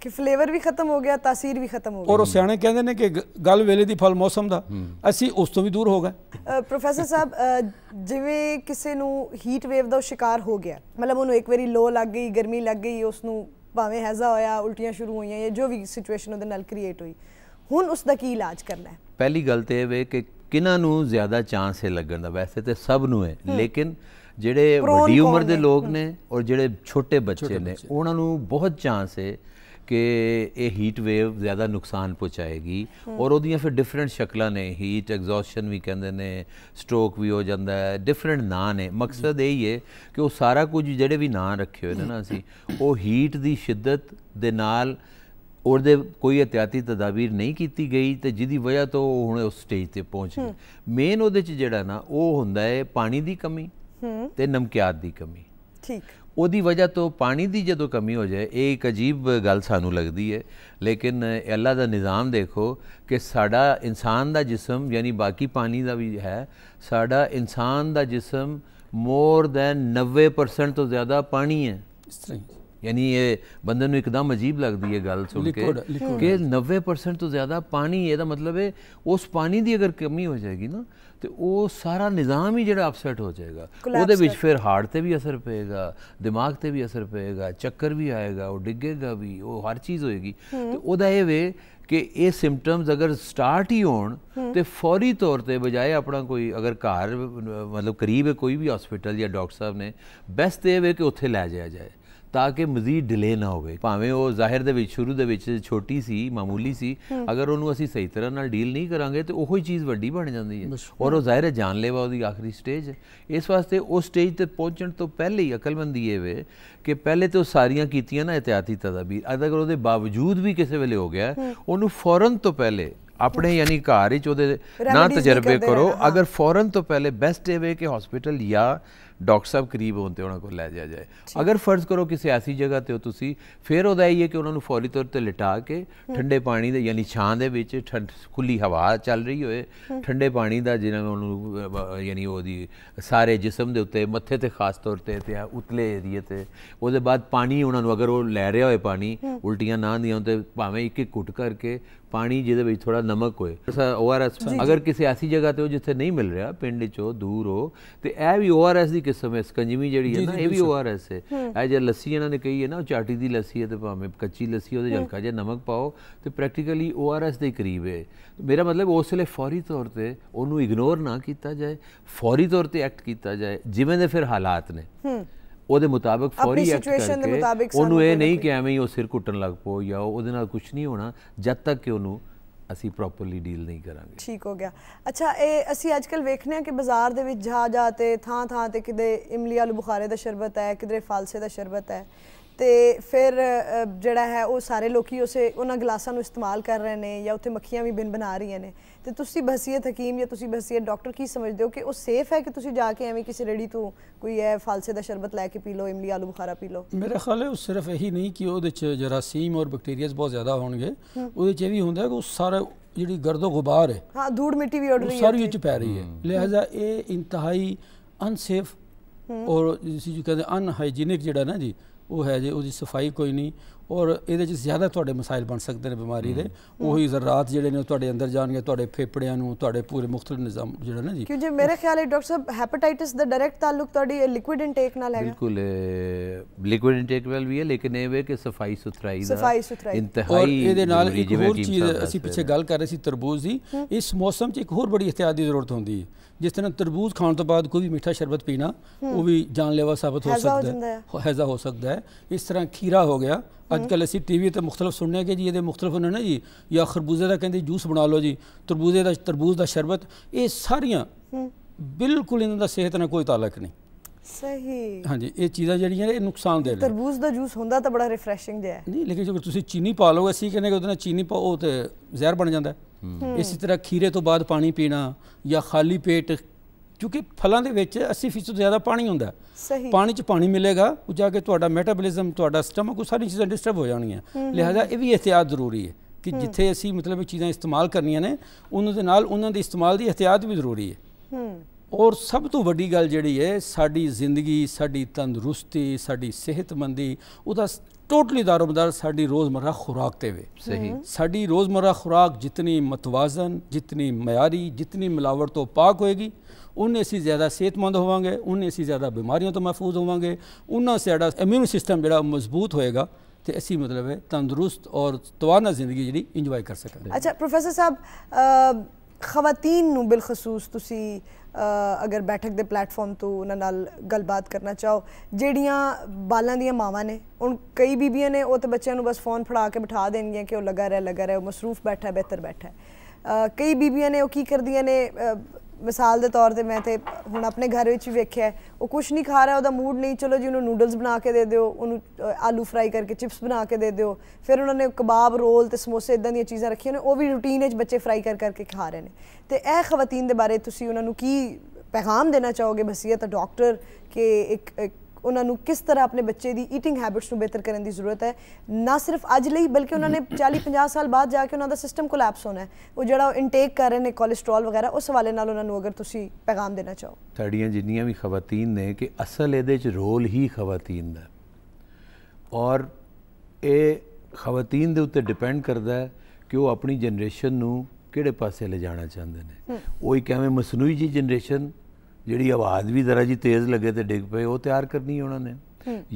Speaker 1: ਕਿ ਫਲੇਵਰ ਵੀ ਖਤਮ ਹੋ ਗਿਆ ਤਾਸੀਰ ਵੀ ਖਤਮ ਹੋ ਗਈ ਔਰ ਉਹ ਸਿਆਣੇ
Speaker 3: ਕਹਿੰਦੇ ਨੇ ਕਿ ਗੱਲ ਵੇਲੇ ਦੀ ਫਲ ਮੌਸਮ ਦਾ ਅਸੀਂ ਉਸ ਤੋਂ ਵੀ ਦੂਰ ਹੋ
Speaker 1: ਗਏ ਪ੍ਰੋਫੈਸਰ ਸਾਹਿਬ ਜਿਵੇਂ ਕਿਸੇ ਨੂੰ ਹੀਟ ਵੇਵ ਦਾ ਸ਼ਿਕਾਰ ਹੋ ਗਿਆ ਮਤਲਬ ਉਹਨੂੰ ਇੱਕ ਵਾਰੀ ਲੋ ਲੱਗ ਗਈ ਗਰਮੀ ਲੱਗ ਗਈ ਉਸ ਨੂੰ ਭਾਵੇਂ ਹੈਜ਼ਾ ਹੋਇਆ ਉਲਟੀਆਂ ਸ਼ੁਰੂ ਹੋਈਆਂ ਜਾਂ ਜੋ ਵੀ ਸਿਚੁਏਸ਼ਨ ਉਹਦੇ ਨਾਲ ਕ੍ਰੀਏਟ ਹੋਈ ਹੁਣ ਉਸ ਦਾ ਕੀ ਇਲਾਜ ਕਰਨਾ ਹੈ
Speaker 2: ਪਹਿਲੀ ਗੱਲ ਤੇ ਇਹ ਵੇ ਕਿ ਕਿਨਾਂ ਨੂੰ ਜ਼ਿਆਦਾ ਚਾਂਸ ਹੈ ਲੱਗਣ ਦਾ ਵੈਸੇ ਤੇ ਸਭ ਨੂੰ ਹੈ ਲੇਕਿਨ ਜਿਹੜੇ ਵੱਡੀ ਉਮਰ ਦੇ ਲੋਕ ਨੇ ਔਰ ਜਿਹੜੇ ਛੋਟੇ ਬੱਚੇ ਨੇ ਉਹਨਾਂ ਨੂੰ ਬਹੁਤ ਚਾਂਸ ਹੈ ਕਿ ਇਹ ਹੀਟ ਵੇਵ ਜ਼ਿਆਦਾ ਨੁਕਸਾਨ ਪਹੁੰਚਾਏਗੀ ਔਰ ਉਹਦੀਆਂ ਫਿਰ ਡਿਫਰੈਂਟ ਸ਼ਕਲਾਂ ਨੇ ਹੀਟ ਐਗਜ਼ੌਸਸ਼ਨ ਵੀ ਕਹਿੰਦੇ ਨੇ ਸਟ੍ਰੋਕ ਵੀ ਹੋ ਜਾਂਦਾ ਹੈ ਡਿਫਰੈਂਟ ਨਾਂ ਨੇ ਮਕਸਦ ਇਹ ਹੀ ਹੈ ਕਿ ਉਹ ਸਾਰਾ ਕੁਝ ਜਿਹੜੇ ਵੀ ਨਾਂ ਰੱਖੇ ਹੋਏ ਨੇ ਨਾ ਅਸੀਂ ਉਹ ਹੀਟ ਦੀ ਸ਼ਿੱਦਤ ਦੇ ਨਾਲ ਉਹਦੇ ਕੋਈ ਇਤਿਆਤੀ ਤਦਾਬੀਰ ਨਹੀਂ ਕੀਤੀ ਗਈ ਤੇ ਜਿਹਦੀ ਵਜ੍ਹਾ ਤੋਂ ਉਹ ਹੁਣ ਉਸ ਸਟੇਜ ਤੇ ਪਹੁੰਚ ਗਏ ਮੇਨ ਉਹਦੇ ਚ ਜਿਹੜਾ ਨਾ ਉਹ ਹੁੰਦਾ ਹੈ ਪਾਣੀ ਦੀ ਕਮੀ ਤੇ ਨਮਕਿਆਤ ਦੀ ਕਮੀ ਠੀਕ ਉਹਦੀ ਵਜ੍ਹਾ ਤੋਂ ਪਾਣੀ ਦੀ ਜਦੋਂ ਕਮੀ ਹੋ ਜਾਏ ਇਹ ਇੱਕ ਅਜੀਬ ਗੱਲ ਸਾਨੂੰ ਲੱਗਦੀ ਹੈ ਲੇਕਿਨ ਅੱਲਾ ਦਾ ਨਿਜ਼ਾਮ ਦੇਖੋ ਕਿ ਸਾਡਾ ਇਨਸਾਨ ਦਾ ਜਿਸਮ ਯਾਨੀ ਬਾਕੀ ਪਾਣੀ ਦਾ ਵੀ ਹੈ ਸਾਡਾ ਇਨਸਾਨ ਦਾ ਜਿਸਮ ਮੋਰ ਦੈਨ 90% ਤੋਂ ਜ਼ਿਆਦਾ ਪਾਣੀ ਹੈ ਇਸ ਤਰ੍ਹਾਂ ਯਾਨੀ ਇਹ ਬੰਦੇ ਨੂੰ ਇੱਕਦਮ ਅਜੀਬ ਲੱਗਦੀ ਹੈ ਗੱਲ ਸੁਣ ਕੇ ਕਿ 90% ਤੋਂ ਜ਼ਿਆਦਾ ਪਾਣੀ ਇਹਦਾ ਮਤਲਬ ਹੈ ਉਸ ਪਾਣੀ ਦੀ ਅਗਰ ਕਮੀ ਹੋ ਜਾਏਗੀ ਨਾ ਤੇ ਉਹ ਸਾਰਾ ਨਿਜ਼ਾਮ ਹੀ ਜਿਹੜਾ ਅਪਸੈਟ ਹੋ ਜਾਏਗਾ ਉਹਦੇ ਵਿੱਚ ਫਿਰ ਹਾਰਟ ਤੇ ਵੀ ਅਸਰ ਪਏਗਾ ਦਿਮਾਗ ਤੇ ਵੀ ਅਸਰ ਪਏਗਾ ਚੱਕਰ ਵੀ ਆਏਗਾ ਉਹ ਡਿੱਗੇਗਾ ਵੀ ਉਹ ਹਰ ਚੀਜ਼ ਹੋਏਗੀ ਤੇ ਉਹਦਾ ਇਹ ਵੇ ਕਿ ਇਹ ਸਿੰਪਟਮਸ ਅਗਰ ਸਟਾਰਟ ਹੀ ਹੋਣ ਤੇ ਫੌਰੀ ਤੌਰ ਤੇ ਬਜਾਏ ਆਪਣਾ ਕੋਈ ਅਗਰ ਘਰ ਮਤਲਬ ਕਰੀਬ ਕੋਈ ਵੀ ਹਸਪੀਟਲ ਜਾਂ ਡਾਕਟਰ ਸਾਹਿਬ ਨੇ ਬੈਸਟ ਇਹ ਵੇ ਕਿ ਉੱਥੇ ਲੈ ਜਾਇਆ ਜਾਏ ਤਾਂ ਕਿ ਮਜ਼ੀਦ ਡਿਲੇ ਨਾ ਹੋਵੇ ਭਾਵੇਂ ਉਹ ਜ਼ਾਹਿਰ ਦੇ ਵਿੱਚ ਸ਼ੁਰੂ ਦੇ ਵਿੱਚ ਛੋਟੀ ਸੀ ਮਾਮੂਲੀ ਸੀ ਅਗਰ ਉਹਨੂੰ ਅਸੀਂ ਸਹੀ ਤਰ੍ਹਾਂ ਨਾਲ ਡੀਲ ਨਹੀਂ ਕਰਾਂਗੇ ਤੇ ਉਹੀ ਚੀਜ਼ ਵੱਡੀ ਬਣ ਜਾਂਦੀ ਹੈ ਔਰ ਉਹ ਜ਼ਾਹਿਰ ਜਾਣ ਜਾਨਲੇਵਾ ਉਹਦੀ ਆਖਰੀ ਸਟੇਜ ਇਸ ਵਾਸਤੇ ਉਹ ਸਟੇਜ ਤੇ ਪਹੁੰਚਣ ਤੋਂ ਪਹਿਲੇ ਹੀ ਅਕਲਮੰਦੀ ਇਹ ਵੇ ਕਿ ਪਹਿਲੇ ਤੋਂ ਸਾਰੀਆਂ ਕੀਤੀਆਂ ਨਾ ਇਤਿਆਤੀ ਤਦਬੀਰ ਅਗਰ ਉਹਦੇ ਬਾਵਜੂਦ ਵੀ ਕਿਸੇ ਵੇਲੇ ਹੋ ਗਿਆ ਉਹਨੂੰ ਫੌਰਨ ਤੋਂ ਪਹਿਲੇ ਆਪਣੇ ਯਾਨੀ ਘਰ ਵਿੱਚ ਉਹਦੇ ਨਾ ਤਜਰਬੇ ਕਰੋ ਅਗਰ ਫੌਰਨ ਤੋਂ ਪਹਿਲੇ ਬੈਸਟ ਇਹ ਵੇ ਕਿ ਹਸਪੀਟਲ ਜਾਂ ਡਾਕਟਰ ਸਾਹਿਬ ਕਰੀਬ ਹੋਣ ਤੇ ਉਹਨਾਂ ਕੋਲ ਲੈ ਜਾਇਆ ਜਾਏ ਅਗਰ ਫਰਜ਼ ਕਰੋ ਕਿਸੇ ਐਸੀ ਜਗ੍ਹਾ ਤੇ ਹੋ ਤੁਸੀਂ ਫਿਰ ਉਹਦਾ ਇਹ ਹੈ ਕਿ ਉਹਨਾਂ ਨੂੰ ਫੌਰੀ ਤੌਰ ਤੇ ਲਿਟਾ ਕੇ ਠੰਡੇ ਪਾਣੀ ਦੇ ਯਾਨੀ ਛਾਂ ਦੇ ਵਿੱਚ ਖੁੱਲੀ ਹਵਾ ਚੱਲ ਰਹੀ ਹੋਏ ਠੰਡੇ ਪਾਣੀ ਦਾ ਜਿਹਨਾਂ ਉਹਨੂੰ ਯਾਨੀ ਉਹਦੀ ਸਾਰੇ ਜਿਸਮ ਦੇ ਉੱਤੇ ਮੱਥੇ ਤੇ ਖਾਸ ਤੌਰ ਤੇ ਤੇ ਉਤਲੇ ਏਰੀਏ ਤੇ ਉਹਦੇ ਬਾਅਦ ਪਾਣੀ ਉਹਨਾਂ ਨੂੰ ਅਗਰ ਉਹ ਲੈ ਰਿਹਾ ਹੋਏ ਪਾਣੀ ਉਲਟੀਆਂ ਨਾ ਆਉਂਦੀਆਂ ਤੇ ਭਾਵੇਂ ਇੱਕ ਇੱਕ ਘੁੱਟ ਕਰਕੇ ਪਾਣੀ ਜਿਹਦੇ ਵਿੱਚ ਥੋੜਾ ਨਮਕ ਹੋਏ ਓਆਰਐਸ ਅਗਰ ਕਿਸੇ ਐਸੀ ਜਗ੍ਹਾ ਤੇ ਹੋ ਜਿੱਥੇ ਨਹੀਂ ਮਿਲ ਰਿਹਾ ਪਿੰਡ ਚੋਂ ਦੂਰ ਹੋ ਤੇ ਇਹ ਵੀ ਓਆਰਐਸ ਦੀ ਕਿਸਮ ਸਮੇਂ ਸਕੰਜਮੀ ਜਿਹੜੀ ਹੈ ਨਾ ਇਹ ਵੀ ਓਆਰਐਸ ਹੈ ਇਹ ਜੇ ਲੱਸੀ ਇਹਨਾਂ ਨੇ ਕਹੀ ਹੈ ਨਾ ਚਾਟੀ ਦੀ ਲੱਸੀ ਹੈ ਤੇ ਭਾਵੇਂ ਕੱਚੀ ਲੱਸੀ ਉਹਦੇ ਹਲਕਾ ਜਿਹਾ ਨਮਕ ਪਾਓ ਤੇ ਪ੍ਰੈਕਟੀਕਲੀ ਓਆਰਐਸ ਦੇ ਕਰੀਬ ਹੈ ਮੇਰਾ ਮਤਲਬ ਉਸ ਲਈ ਫੌਰੀ ਤੌਰ ਤੇ ਉਹਨੂੰ ਇਗਨੋਰ ਨਾ ਕੀਤਾ ਜਾਏ ਫੌਰੀ ਤੌਰ ਤੇ ਐਕਟ ਕੀਤਾ ਜਾਏ ਜਿਵੇਂ ਦੇ ਫਿਰ ਹਾਲਾਤ ਨੇ ਉਹਦੇ ਮੁਤਾਬਕ ਫੌਰੀ ਐਕਟ ਕਰਕੇ ਉਹਨੂੰ ਇਹ ਨਹੀਂ ਕਿ ਐਵੇਂ ਹੀ ਉਹ ਸਿਰ ਕੁੱਟਣ ਲੱਗ ਪੋ ਜਾਂ ਉਹਦੇ ਨਾਲ ਕੁਝ ਨਹੀਂ ਹੋਣਾ ਜਦ ਤੱਕ ਕਿ ਉਹਨੂੰ ਅਸੀਂ ਪ੍ਰੋਪਰਲੀ ਡੀਲ ਨਹੀਂ ਕਰਾਂਗੇ
Speaker 1: ਠੀਕ ਹੋ ਗਿਆ ਅੱਛਾ ਇਹ ਅਸੀਂ ਕੱਲ ਵੇਖਨੇ ਆ ਕਿ ਬਾਜ਼ਾਰ ਦੇ ਵਿੱਚ ਜਾ ਜਾ ਤੇ ਥਾਂ ਥਾਂ ਤੇ ਕਿਤੇ ਇਮਲੀ ਆਲੂ ਬੁਖਾਰੇ ਦਾ ਸ਼ਰਬਤ ਹੈ ਕਿਦਰੇ ਫਾਲਸੇ ਦਾ ਸ਼ਰਬਤ ਹੈ ਤੇ ਫਿਰ ਜਿਹੜਾ ਹੈ ਉਹ ਸਾਰੇ ਲੋਕੀ ਉਸੇ ਉਹਨਾਂ ਗਲਾਸਾਂ ਨੂੰ ਇਸਤੇਮਾਲ ਕਰ ਰਹੇ ਨੇ ਜਾਂ ਉੱਥੇ ਮੱਖੀਆਂ ਵੀ ਬਿਨ ਬਣਾ ਰਹੀਆਂ ਨੇ ਤੇ ਤੁਸੀਂ ਬਸੀਅਤ ਹਕੀਮ ਜਾਂ ਤੁਸੀਂ ਬਸੀਅਤ ਡਾਕਟਰ ਕੀ ਸਮਝਦੇ ਹੋ ਕਿ ਉਹ ਸੇਫ ਹੈ ਕਿ ਤੁਸੀਂ ਜਾ ਕੇ ਐਵੇਂ ਕਿਸੇ ਰੇੜੀ ਤੋਂ ਕੋਈ ਹੈ ਫਾਲਸੇ ਦਾ ਸ਼ਰਬਤ ਲੈ ਕੇ ਪੀ ਲਓ ਇਮਲੀ ਆਲੂ ਬੁਖਾਰਾ ਪੀ ਲਓ ਮੇਰੇ
Speaker 3: ਖਿਆਲ ਹੈ ਉਹ ਸਿਰਫ ਇਹੀ ਨਹੀਂ ਕਿ ਉਹਦੇ ਵਿੱਚ ਜਰਾਸੀਮ ਔਰ ਬੈਕਟੀਰੀਆਸ ਬਹੁਤ ਜ਼ਿਆਦਾ ਹੋਣਗੇ ਉਹਦੇ ਚ ਇਹ ਵੀ ਹੁੰਦਾ ਕਿ ਉਹ ਸਾਰਾ ਜਿਹੜੀ ਗਰਦੋ ਗੁਬਾਰ ਹੈ
Speaker 1: ਹਾਂ ਧੂੜ ਮਿੱਟੀ ਵੀ ਉੱਡ ਰਹੀ ਹੈ ਸਾਰੀ ਵਿੱਚ
Speaker 3: ਪੈ ਰਹੀ ਹੈ ਲਿਹਾਜ਼ਾ ਇਹ ਇੰਤਹਾਈ ਅਨਸੇਫ ਔਰ ਜਿਸ ਨੂੰ ਕਹਿੰਦੇ ਅਨਹਾਈਜੀਨਿਕ ਜਿਹੜਾ ਨਾ ਜੀ ਉਹ ਹੈ ਜੇ ਉਹਦੀ ਸਫਾਈ ਕੋਈ ਨਹੀਂ ਔਰ ਇਹਦੇ ਚ ਜ਼ਿਆਦਾ ਤੁਹਾਡੇ ਮਸਾਇਲ ਬਣ ਸਕਦੇ ਨੇ ਬਿਮਾਰੀ ਦੇ ਉਹੀ ਜ਼ਰਾਤ ਜਿਹੜੇ ਨੇ ਤੁਹਾਡੇ ਅੰਦਰ ਜਾਣਗੇ ਤੁਹਾਡੇ ਫੇਫੜਿਆਂ ਨੂੰ ਤੁਹਾਡੇ ਪੂਰੇ ਮੁਖਤਲਫ ਨਿਜ਼ਾਮ ਜਿਹੜਾ ਨਾ ਜੀ
Speaker 2: ਕਿਉਂਕਿ
Speaker 1: ਮੇਰੇ ਖਿਆਲ ਹੈ ਡਾਕਟਰ ਸਾਹਿਬ ਹੈਪੇਟਾਈਟਿਸ ਦਾ ਡਾਇਰੈਕਟ ਤਾਲੁਕ ਤੁਹਾਡੀ ਲਿਕੁਇਡ ਇਨਟੇਕ ਨਾਲ ਹੈ
Speaker 2: ਬਿਲਕੁਲ ਲਿਕੁਇਡ ਇਨਟੇਕ ਵੈਲ ਵੀ ਹੈ ਲੇਕਿਨ ਇਹ ਵੇ ਕਿ ਸਫਾਈ ਸੁਥਰਾਈ ਦਾ ਸਫਾਈ ਸੁਥਰਾਈ ਇੰਤਹਾਈ ਇਹਦੇ ਨਾਲ ਇੱਕ ਹੋਰ ਚੀਜ਼ ਅਸੀਂ ਪਿੱਛੇ
Speaker 3: ਗੱਲ ਕਰ ਰਹੇ ਸੀ ਤਰਬੂਜ਼ ਦੀ ਇਸ ਮੌਸਮ 'ਚ ਇੱਕ ਹੋਰ ਬੜੀ ਇhtiyat ਦੀ ਜ਼ਰੂਰਤ ਹੁੰਦੀ ਹੈ ਜਿਸ ਤਰ੍ਹਾਂ ਤਰਬੂਜ ਖਾਣ ਤੋਂ ਬਾਅਦ ਕੋਈ ਵੀ ਮਿੱਠਾ ਸ਼ਰਬਤ ਪੀਣਾ ਉਹ ਵੀ ਜਾਨਲੇਵਾ ਸਾਬਤ ਹੋ ਸਕਦਾ ਹੈ ਹੈਜ਼ਾ ਹੋ ਸਕਦਾ ਹੈ ਇਸ ਤਰ੍ਹਾਂ ਖੀਰਾ ਹੋ ਗਿਆ ਅੱਜ ਕੱਲ ਅਸੀਂ ਟੀਵੀ ਤੇ ਮੁxtਲਫ ਸੁਣਨੇ ਕਿ ਜੀ ਇਹਦੇ ਮੁxtਲਫ ਹੁੰਦੇ ਨਾ ਜੀ ਜਾਂ ਖਰਬੂਜ਼ੇ ਦਾ ਕਹਿੰਦੇ ਜੂਸ ਬਣਾ ਲਓ ਜੀ ਤਰਬੂਜ਼ੇ ਦਾ ਤਰਬੂਜ਼ ਦਾ ਸ਼ਰਬਤ ਇਹ ਸਾਰੀਆਂ ਬਿਲਕੁਲ ਇਹਨਾਂ ਦਾ ਸਿਹਤ ਨਾਲ ਕੋਈ ਤਾਲਕ ਨਹੀਂ
Speaker 1: ਸਹੀ
Speaker 3: ਹਾਂਜੀ ਇਹ ਚੀਜ਼ਾਂ ਜਿਹੜੀਆਂ ਇਹ ਨੁਕਸਾਨ ਦੇ ਨੇ
Speaker 1: ਤਰਬੂਜ਼ ਦਾ ਜੂਸ ਹੁੰਦਾ ਤਾਂ ਬੜਾ ਰਿਫਰੈਸ਼ਿੰਗ ਜਿਹਾ
Speaker 3: ਨਹੀਂ ਲੇਕਿਨ ਜੇ ਤੁਸੀਂ ਚੀਨੀ ਪਾ ਲਓਗੇ ਅਸੀਂ ਕਹਿੰਦੇ ਕਿ ਉਹਦੇ ਨਾਲ ਚੀਨੀ ਪਾਓ ਤੇ ਜ਼ਹਿਰ ਬਣ ਜਾਂਦਾ ਹੈ ਇਸੇ ਤਰ੍ਹਾਂ ਖੀਰੇ ਤੋਂ ਬਾਅਦ ਪਾਣੀ ਪੀਣਾ ਜਾਂ ਖਾਲੀ ਪੇਟ ਕਿਉਂਕਿ ਫਲਾਂ ਦੇ ਵਿੱਚ 80% ਜ਼ਿਆਦਾ ਪਾਣੀ ਹੁੰਦਾ ਪਾਣੀ 'ਚ ਪਾਣੀ ਮਿਲੇਗਾ ਉਹ ਜਾ ਕੇ ਤੁਹਾਡਾ ਮੈਟਾਬੋਲਿਜ਼ਮ ਤੁਹਾਡਾ ਸਟਮਕ ਉਹ ਸਾਰੀ ਚੀਜ਼ਾਂ ਡਿਸਟਰਬ ਹੋ ਜਾਣਗੀਆਂ ਲਿਹਾਜ਼ਾ ਇਹ ਵੀ ਇhtiyat ਜ਼ਰੂਰੀ ਹੈ ਕਿ ਜਿੱਥੇ ਅਸੀਂ ਮਤਲਬ ਇਹ ਚੀਜ਼ਾਂ ਇਸਤੇਮਾਲ ਕਰਨੀਆਂ ਨੇ ਉਹਨਾਂ ਦੇ ਨਾਲ ਉਹਨਾਂ ਦੇ ਇਸਤੇਮਾਲ ਦੀ ਇhtiyat ਵੀ ਜ਼ਰੂਰੀ ਹੈ اور سب تو وڈی گل جڑی ہے ساری زندگی ساری تندرستی ساری صحت مندی دا ٹوٹلی دار و مدار ساری روزمرہ خوراک تے ہوئے صحیح ساری روزمرہ خوراک جتنی متوازن جتنی معیاری جتنی ملاوٹ تو پاک ہوئے گی انہیں اسی زیادہ صحت مند گے انہیں اسی زیادہ بیماریوں تو محفوظ گے انہیں ساڑھا امیون سسٹم جڑا مضبوط ہوئے گا اسی مطلب ہے تندرست اور توانا زندگی انجوائی کر ہیں اچھا
Speaker 1: پروفیسر صاحب خواتین بالخصوص تسی ਅਗਰ ਬੈਠਕ ਦੇ ਪਲੇਟਫਾਰਮ ਤੋਂ ਉਹਨਾਂ ਨਾਲ ਗੱਲਬਾਤ ਕਰਨਾ ਚਾਹੋ ਜਿਹੜੀਆਂ ਬਾਲਾਂ ਦੀਆਂ ਮਾਵਾਂ ਨੇ ਹੁਣ ਕਈ ਬੀਬੀਆਂ ਨੇ ਉਹ ਤੇ ਬੱਚਿਆਂ ਨੂੰ ਬਸ ਫੋਨ ਫੜਾ ਕੇ ਬਿਠਾ ਦੇਣਗੀਆਂ ਕਿ ਉਹ ਲੱਗਾ ਰਿਹਾ ਲੱਗਾ ਰਿਹਾ ਉਹ ਮਸਰੂਫ ਬੈਠਾ ਬਿਹਤਰ ਬੈਠਾ ਕਈ ਬੀਬੀਆਂ ਨੇ ਉਹ ਕੀ ਕਰਦੀਆਂ ਨੇ ਮਿਸਾਲ ਦੇ ਤੌਰ ਤੇ ਮੈਂ ਤੇ ਹੁਣ ਆਪਣੇ ਘਰ ਵਿੱਚ ਵੇਖਿਆ ਉਹ ਕੁਝ ਨਹੀਂ ਖਾ ਰਿਹਾ ਉਹਦਾ ਮੂਡ ਨਹੀਂ ਚਲੋ ਜੀ ਉਹਨੂੰ ਨੂਡਲਸ ਬਣਾ ਕੇ ਦੇ ਦਿਓ ਉਹਨੂੰ ਆਲੂ ਫਰਾਈ ਕਰਕੇ ਚਿਪਸ ਬਣਾ ਕੇ ਦੇ ਦਿਓ ਫਿਰ ਉਹਨਾਂ ਨੇ ਕਬਾਬ ਰੋਲ ਤੇ ਸਮੋਸੇ ਇਦਾਂ ਦੀਆਂ ਚੀਜ਼ਾਂ ਰੱਖੀਆਂ ਨੇ ਉਹ ਵੀ ਰੂਟੀਨ ਵਿੱਚ ਬੱਚੇ ਫਰਾਈ ਕਰ ਕਰਕੇ ਖਾ ਰਹੇ ਨੇ ਤੇ ਇਹ ਖਵਤੀਨ ਦੇ ਬਾਰੇ ਤੁਸੀਂ ਉਹਨਾਂ ਨੂੰ ਕੀ ਪੈਗਾਮ ਦੇਣਾ ਚਾਹੋਗੇ ਬਸੀਅਤ ਡਾਕਟਰ ਕਿ ਇੱਕ ਉਹਨਾਂ ਨੂੰ ਕਿਸ ਤਰ੍ਹਾਂ ਆਪਣੇ ਬੱਚੇ ਦੀ ਈਟਿੰਗ ਹੈਬਿਟਸ ਨੂੰ ਬਿਹਤਰ ਕਰਨ ਦੀ ਜ਼ਰੂਰਤ ਹੈ ਨਾ ਸਿਰਫ ਅੱਜ ਲਈ ਬਲਕਿ ਉਹਨਾਂ ਨੇ 40 50 ਸਾਲ ਬਾਅਦ ਜਾ ਕੇ ਉਹਨਾਂ ਦਾ ਸਿਸਟਮ ਕੋਲੈਪਸ ਹੋਣਾ ਹੈ ਉਹ ਜਿਹੜਾ ਉਹ ਇਨਟੇਕ ਕਰ ਰਹੇ ਨੇ ਕੋਲੇਸਟ੍ਰੋਲ ਵਗੈਰਾ ਉਸ ਹਵਾਲੇ ਨਾਲ ਉਹਨਾਂ ਨੂੰ ਅਗਰ ਤੁਸੀਂ ਪੈਗਾਮ ਦੇਣਾ ਚਾਹੋ
Speaker 2: ਸਾਡੀਆਂ ਜਿੰਨੀਆਂ ਵੀ ਖਵਾਤੀਨ ਨੇ ਕਿ ਅਸਲ ਇਹਦੇ 'ਚ ਰੋਲ ਹੀ ਖਵਾਤੀਨ ਦਾ ਔਰ ਇਹ ਖਵਾਤੀਨ ਦੇ ਉੱਤੇ ਡਿਪੈਂਡ ਕਰਦਾ ਹੈ ਕਿ ਉਹ ਆਪਣੀ ਜਨਰੇਸ਼ਨ ਨੂੰ ਕਿਹੜੇ ਪਾਸੇ ਲੈ ਜਾਣਾ ਚਾਹੁੰਦੇ ਨੇ ਉਹ ਹੀ ਐਵੇਂ ਮਸਨੂਈ ਜੀ ਜਨਰੇਸ਼ਨ ਜਿਹੜੀ ਆਵਾਜ਼ ਵੀ ਜ਼ਰਾ ਜੀ ਤੇਜ਼ ਲੱਗੇ ਤੇ ਡਿੱਗ ਪਏ ਉਹ ਤਿਆਰ ਕਰਨੀ ਉਹਨਾਂ ਨੇ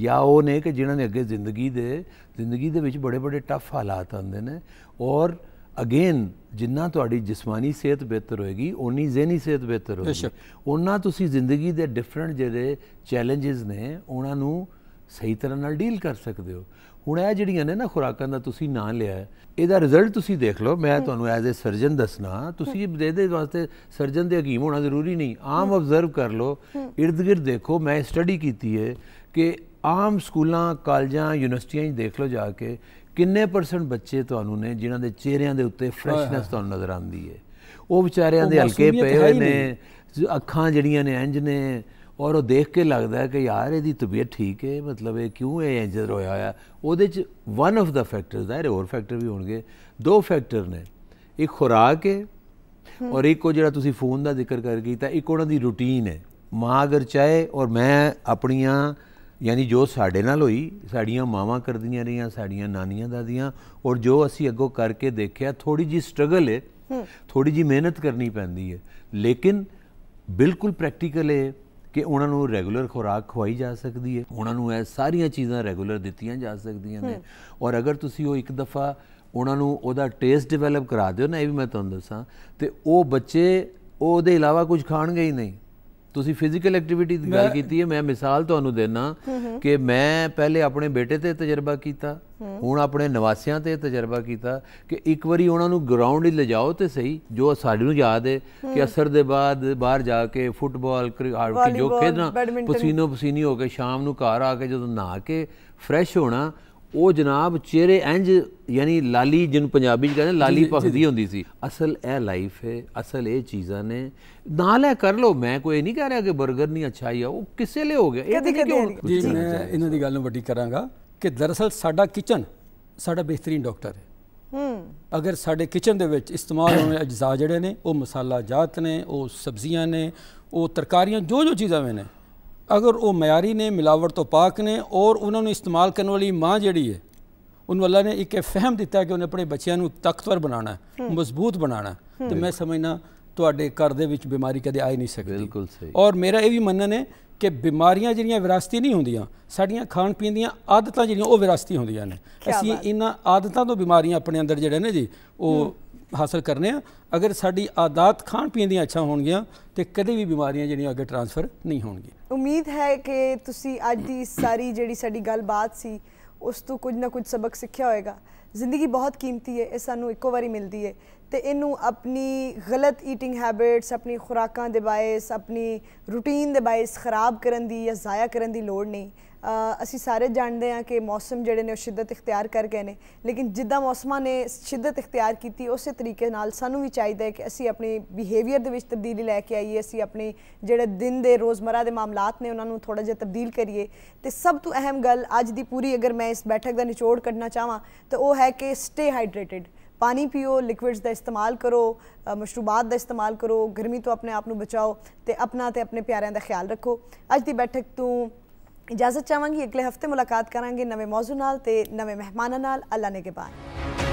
Speaker 2: ਜਾਂ ਉਹ ਨੇ ਕਿ ਜਿਨ੍ਹਾਂ ਨੇ ਅੱਗੇ ਜ਼ਿੰਦਗੀ ਦੇ ਜ਼ਿੰਦਗੀ ਦੇ ਵਿੱਚ ਬੜੇ ਬੜੇ ਟਫ ਹਾਲਾਤ ਆਉਂਦੇ ਨੇ ਔਰ ਅਗੇਨ ਜਿੰਨਾ ਤੁਹਾਡੀ ਜਿਸਮਾਨੀ ਸਿਹਤ ਬਿਹਤਰ ਹੋਏਗੀ ਓਨੀ ਜ਼ਿਹਨੀ ਸਿਹਤ ਬਿਹਤਰ ਹੋਏਗੀ ਉਹਨਾਂ ਤੁਸੀਂ ਜ਼ਿੰਦਗੀ ਦੇ ਡਿਫਰੈਂਟ ਜਿਹੜੇ ਚੈਲੰਜਸ ਨੇ ਉਹਨਾਂ ਨੂੰ ਸਹੀ ਤਰ੍ਹਾਂ ਨਾਲ ਡੀਲ ਕਰ ਸਕਦੇ ਹੋ ਹੁਣ ਇਹ ਜਿਹੜੀਆਂ ਨੇ ਨਾ ਖੁਰਾਕਾਂ ਦਾ ਤੁਸੀਂ ਨਾਂ ਲਿਆ ਇਹਦਾ ਰਿਜ਼ਲਟ ਤੁਸੀਂ ਦੇਖ ਲਓ ਮੈਂ ਤੁਹਾਨੂੰ ਐਜ਼ ਅ ਸਰਜਨ ਦੱਸਣਾ ਤੁਸੀਂ ਦੇ ਵਾਸਤੇ ਸਰਜਨ ਦੇ ਹਕੀਮ ਹੋਣਾ ਜ਼ਰੂਰੀ ਨਹੀਂ ਆਮ ਆਬਜ਼ਰਵ ਕਰ ਲਓ ਇਰਦ gird ਦੇਖੋ ਮੈਂ ਸਟੱਡੀ ਕੀਤੀ ਹੈ ਕਿ ਆਮ ਸਕੂਲਾਂ ਕਾਲਜਾਂ ਯੂਨੀਵਰਸਿਟੀਆਂ 'ਚ ਦੇਖ ਲਓ ਜਾ ਕੇ ਕਿੰਨੇ ਪਰਸੈਂਟ ਬੱਚੇ ਤੁਹਾਨੂੰ ਨੇ ਜਿਨ੍ਹਾਂ ਦੇ ਚਿਹਰਿਆਂ ਦੇ ਉੱਤੇ ਫਰੈਸ਼ਨੈਸ ਤੁਹਾਨੂੰ ਨਜ਼ਰ ਆਉਂਦੀ ਹੈ ਉਹ ਵਿਚਾਰਿਆਂ ਦੇ ਹਲਕੇ ਪਏ ਹੋਏ ਨੇ ਅੱਖਾਂ ਜਿਹੜੀਆਂ ਨੇ ਇੰਜ ਨੇ ਔਰ ਉਹ ਦੇਖ ਕੇ ਲੱਗਦਾ ਕਿ ਯਾਰ ਇਹਦੀ ਤਬੀਅਤ ਠੀਕ ਹੈ ਮਤਲਬ ਇਹ ਕਿਉਂ ਇਹ ਇੰਜਰ ਹੋਇਆ ਆ ਉਹਦੇ ਚ ਵਨ ਆਫ ਦਾ ਫੈਕਟਰਸ ਹੈ ਹੋਰ ਫੈਕਟਰ ਵੀ ਹੋਣਗੇ ਦੋ ਫੈਕਟਰ ਨੇ ਇੱਕ ਖੁਰਾਕ ਹੈ ਔਰ ਇੱਕ ਉਹ ਜਿਹੜਾ ਤੁਸੀਂ ਫੋਨ ਦਾ ਜ਼ਿਕਰ ਕਰ ਗਈ ਤਾਂ ਇੱਕ ਉਹਨਾਂ ਦੀ ਰੁਟੀਨ ਹੈ ਮਾਂ ਅਗਰ ਚਾਹੇ ਔਰ ਮੈਂ ਆਪਣੀਆਂ ਯਾਨੀ ਜੋ ਸਾਡੇ ਨਾਲ ਹੋਈ ਸਾਡੀਆਂ ਮਾਵਾਂ ਕਰਦੀਆਂ ਰਹੀਆਂ ਸਾਡੀਆਂ ਨਾਨੀਆਂ ਦਾਦੀਆਂ ਔਰ ਜੋ ਅਸੀਂ ਅੱਗੋਂ ਕਰਕੇ ਦੇਖਿਆ ਥੋੜੀ ਜੀ ਸਟਰਗਲ ਹੈ ਥੋੜੀ ਜੀ ਮਿਹਨਤ ਕਰਨੀ ਪੈਂਦੀ ਹੈ ਲੇਕਿਨ ਬਿਲਕੁਲ ਪ੍ਰੈਕਟੀਕਲ ਹੈ ਕਿ ਉਹਨਾਂ ਨੂੰ ਰੈਗੂਲਰ ਖੁਰਾਕ ਖਵਾਈ ਜਾ ਸਕਦੀ ਹੈ ਉਹਨਾਂ ਨੂੰ ਇਹ ਸਾਰੀਆਂ ਚੀਜ਼ਾਂ ਰੈਗੂਲਰ ਦਿੱਤੀਆਂ ਜਾ ਸਕਦੀਆਂ ਨੇ ਔਰ ਅਗਰ ਤੁਸੀਂ ਉਹ ਇੱਕ ਦਫਾ ਉਹਨਾਂ ਨੂੰ ਉਹਦਾ ਟੇਸਟ ਡਿਵੈਲਪ ਕਰਾ ਦਿਓ ਨਾ ਇਹ ਵੀ ਮੈਂ ਤੁਹਾਨੂੰ ਦੱਸਾਂ ਤੇ ਉਹ ਬੱਚੇ ਉਹਦੇ ਇਲਾਵਾ ਕੁਝ ਖਾਣਗੇ ਹੀ ਨਹੀਂ ਤੁਸੀਂ ਫਿਜ਼ੀਕਲ ਐਕਟੀਵਿਟੀ ਦੀ ਗੱਲ ਕੀਤੀ ਹੈ ਮੈਂ ਮਿਸਾਲ ਤੁਹਾਨੂੰ ਦੇਣਾ ਕਿ ਮੈਂ ਪਹਿਲੇ ਆਪਣੇ ਬੇਟੇ ਤੇ ਤਜਰਬਾ ਕੀਤਾ ਹੁਣ ਆਪਣੇ ਨਿਵਾਸੀਆਂ ਤੇ ਤਜਰਬਾ ਕੀਤਾ ਕਿ ਇੱਕ ਵਾਰੀ ਉਹਨਾਂ ਨੂੰ ਗਰਾਊਂਡ 'ਤੇ ਲਿਜਾਓ ਤੇ ਸਹੀ ਜੋ ਸਾਡੇ ਨੂੰ ਯਾਦ ਹੈ ਕਿ ਅਸਰ ਦੇ ਬਾਅਦ ਬਾਹਰ ਜਾ ਕੇ ਫੁੱਟਬਾਲ ਕ੍ਰਿਕਟ ਜੋ ਖੇਡਣਾ ਪਸੀਨੋ ਪਸੀਨੀ ਹੋ ਕੇ ਸ਼ਾਮ ਨੂੰ ਘਰ ਆ ਕੇ ਜਦੋਂ ਨਹਾ ਕੇ ਫਰੈਸ਼ ਹੋਣਾ ਉਹ ਜਨਾਬ ਚਿਹਰੇ ਇੰਜ ਯਾਨੀ ਲਾਲੀ ਜਿਹਨੂੰ ਪੰਜਾਬੀ ਚ ਕਹਿੰਦੇ ਲਾਲੀ ਪਖਦੀ ਹੁੰਦੀ ਸੀ ਅਸਲ ਇਹ ਲਾਈਫ ਹੈ ਅਸਲ ਇਹ ਚੀਜ਼ਾਂ ਨੇ ਨਾਲ ਇਹ ਕਰ ਲੋ ਮੈਂ ਕੋਈ ਨਹੀਂ ਕਹਿ ਰਿਹਾ ਕਿ 버ਗਰ ਨਹੀਂ ਅੱਛਾ ਹੀ ਆ ਉਹ ਕਿਸੇ ਲਈ ਹੋ ਗਿਆ ਇਹ ਕਦੇ ਜੀ ਮੈਂ ਇਹਨਾਂ ਦੀ
Speaker 3: ਗੱਲ ਨੂੰ ਵੱਡੀ ਕਰਾਂਗਾ ਕਿ ਦਰਅਸਲ ਸਾਡਾ ਕਿਚਨ ਸਾਡਾ ਬਿਹਤਰੀਨ ਡਾਕਟਰ ਹੈ ਹੂੰ ਅਗਰ ਸਾਡੇ ਕਿਚਨ ਦੇ ਵਿੱਚ ਇਸਤੇਮਾਲ ਹੋਣ ਵਾਲੇ ਅਜਜ਼ਾ ਜਿਹੜੇ ਨੇ ਉਹ ਮਸਾਲਾ ਜਾਤ ਨੇ ਉਹ ਸਬਜ਼ੀਆਂ ਨੇ ਉਹ ਤਰਕਾਰੀਆਂ ਜੋ ਜੋ ਚੀਜ਼ਾਂ ਨੇ ਅਗਰ ਉਹ ਮਿਆਰੀ ਨੇ ਮਿਲਾਵਟ ਤੋਂ ਪਾਕ ਨੇ ਔਰ ਉਹਨਾਂ ਨੂੰ ਇਸਤੇਮਾਲ ਕਰਨ ਵਾਲੀ ਮਾਂ ਜਿਹੜੀ ਹੈ ਉਹਨੂੰ ਅੱਲਾ ਨੇ ਇੱਕ ਫਹਿਮ ਦਿੱਤਾ ਕਿ ਉਹਨੇ ਆਪਣੇ ਬੱਚਿਆਂ ਨੂੰ ਤਾਕਤਵਰ ਬਣਾਉਣਾ ਮਜ਼ਬੂਤ ਬਣਾਉਣਾ ਤੇ ਮੈਂ ਸਮਝਣਾ ਤੁਹਾਡੇ ਘਰ ਦੇ ਵਿੱਚ ਬਿਮਾਰੀ ਕਦੇ ਆਈ ਨਹੀਂ ਸਕਦੀ ਬਿਲਕੁਲ ਸਹੀ ਔਰ ਮੇਰਾ ਇਹ ਵੀ ਮੰਨਣਾ ਹੈ ਕਿ ਬਿਮਾਰੀਆਂ ਜਿਹੜੀਆਂ ਵਿਰਾਸਤੀ ਨਹੀਂ ਹੁੰਦੀਆਂ ਸਾਡੀਆਂ ਖਾਣ ਪੀਣ ਦੀਆਂ ਆਦਤਾਂ ਜਿਹੜੀਆਂ ਉਹ ਵਿਰਾਸਤੀ ਹੁੰਦੀਆਂ ਨੇ ਅਸੀਂ ਇਹਨਾਂ ਆਦਤਾਂ ਤੋਂ ਬਿਮਾਰੀਆਂ ਆਪਣੇ ਅੰਦਰ ਜਿਹੜੇ ਨੇ ਜੀ ਉਹ ਹਾਸਲ ਕਰਨੇ ਆ ਅਗਰ ਸਾਡੀ ਆਦਤ ਖਾਣ ਪੀਣ ਦੀਆਂ ਅੱਛਾ ਹੋਣਗੀਆਂ ਤੇ ਕਦੇ ਵੀ ਬਿਮਾਰੀਆਂ ਜਿਹੜੀਆਂ ਅੱਗੇ ਟਰਾਂਸਫਰ ਨਹੀਂ ਹੋਣਗੀਆਂ
Speaker 1: ਉਮੀਦ ਹੈ ਕਿ ਤੁਸੀਂ ਅੱਜ ਦੀ ਸਾਰੀ ਜਿਹੜੀ ਸਾਡੀ ਗੱਲਬਾਤ ਸੀ ਉਸ ਤੋਂ ਕੁਝ ਨਾ ਕੁਝ ਸਬਕ ਸਿੱਖਿਆ ਹੋਵੇਗਾ ਜ਼ਿੰਦਗੀ ਬਹੁਤ ਕੀਮਤੀ ਹੈ ਇਹ ਸਾਨੂੰ ਇੱਕੋ ਵਾਰੀ ਮਿਲਦੀ ਹੈ ਤੇ ਇਹਨੂੰ ਆਪਣੀ ਗਲਤ ਈਟਿੰਗ ਹੈਬਿਟਸ ਆਪਣੀ ਖੁਰਾਕਾਂ ਦੇ ਬਾਇਸ ਆਪਣੀ ਰੂਟੀਨ ਦੇ ਬਾਇਸ ਖਰਾਬ ਕਰਨ ਦੀ ਜਾਂ ਜ਼ਾਇਆ ਕਰਨ ਦੀ ਲੋੜ ਨਹੀਂ ਅਸੀਂ ਸਾਰੇ ਜਾਣਦੇ ਹਾਂ ਕਿ ਮੌਸਮ ਜਿਹੜੇ ਨੇ ਉਹ ਸ਼ਿੱਦਤ ਇਖਤਿਆਰ ਕਰ ਗਏ ਨੇ ਲੇਕਿਨ ਜਿੱਦਾਂ ਮੌਸਮਾਂ ਨੇ ਸ਼ਿੱਦਤ ਇਖਤਿਆਰ ਕੀਤੀ ਉਸੇ ਤਰੀਕੇ ਨਾਲ ਸਾਨੂੰ ਵੀ ਚਾਹੀਦਾ ਹੈ ਕਿ ਅਸੀਂ ਆਪਣੇ ਬਿਹੇਵੀਅਰ ਦੇ ਵਿੱਚ ਤਬਦੀਲੀ ਲੈ ਕੇ ਆਈਏ ਅਸੀਂ ਆਪਣੇ ਜਿਹੜੇ ਦਿਨ ਦੇ ਰੋਜ਼ਮਰਾ ਦੇ ਮਾਮਲਾਤ ਨੇ ਉਹਨਾਂ ਨੂੰ ਥੋੜਾ ਜਿਹਾ ਤਬਦੀਲ ਕਰੀਏ ਤੇ ਸਭ ਤੋਂ ਅਹਿਮ ਗੱਲ ਅੱਜ ਦੀ ਪੂਰੀ ਅਗਰ ਮੈਂ ਇਸ ਬੈਠਕ ਦਾ ਨਿਚੋੜ ਕੱਢਣਾ ਚਾਹਾਂ ਤਾਂ ਉਹ ਹੈ ਕਿ ਸਟੇ ਹਾਈਡਰੇਟਿਡ ਪਾਣੀ ਪੀਓ ਲਿਕਵਿਡਸ ਦਾ ਇਸਤੇਮਾਲ ਕਰੋ ਮਸ਼ਰੂਬਾਤ ਦਾ ਇਸਤੇਮਾਲ ਕਰੋ ਗਰਮੀ ਤੋਂ ਆਪਣੇ ਆਪ ਨੂੰ ਬਚਾਓ ਤੇ ਆਪਣਾ ਤੇ ਆਪਣੇ ਪਿਆਰਿਆਂ ਦਾ ਖਿਆਲ ਰੱਖੋ ਅੱਜ ਦੀ ਬੈਠਕ ਤੋਂ ਇਜਾਜ਼ਤ ਚਾਹਾਂਗੀ ਅਗਲੇ ਹਫਤੇ ਮੁਲਾਕਾਤ ਕਰਾਂਗੇ ਨਵੇਂ ਮੌਜੂ ਨਾਲ ਤੇ ਨਵੇਂ ਮਹਿਮਾਨਾਂ ਨਾਲ ਅੱਲਾ ਨੇ ਕੇ ਬਾਅਦ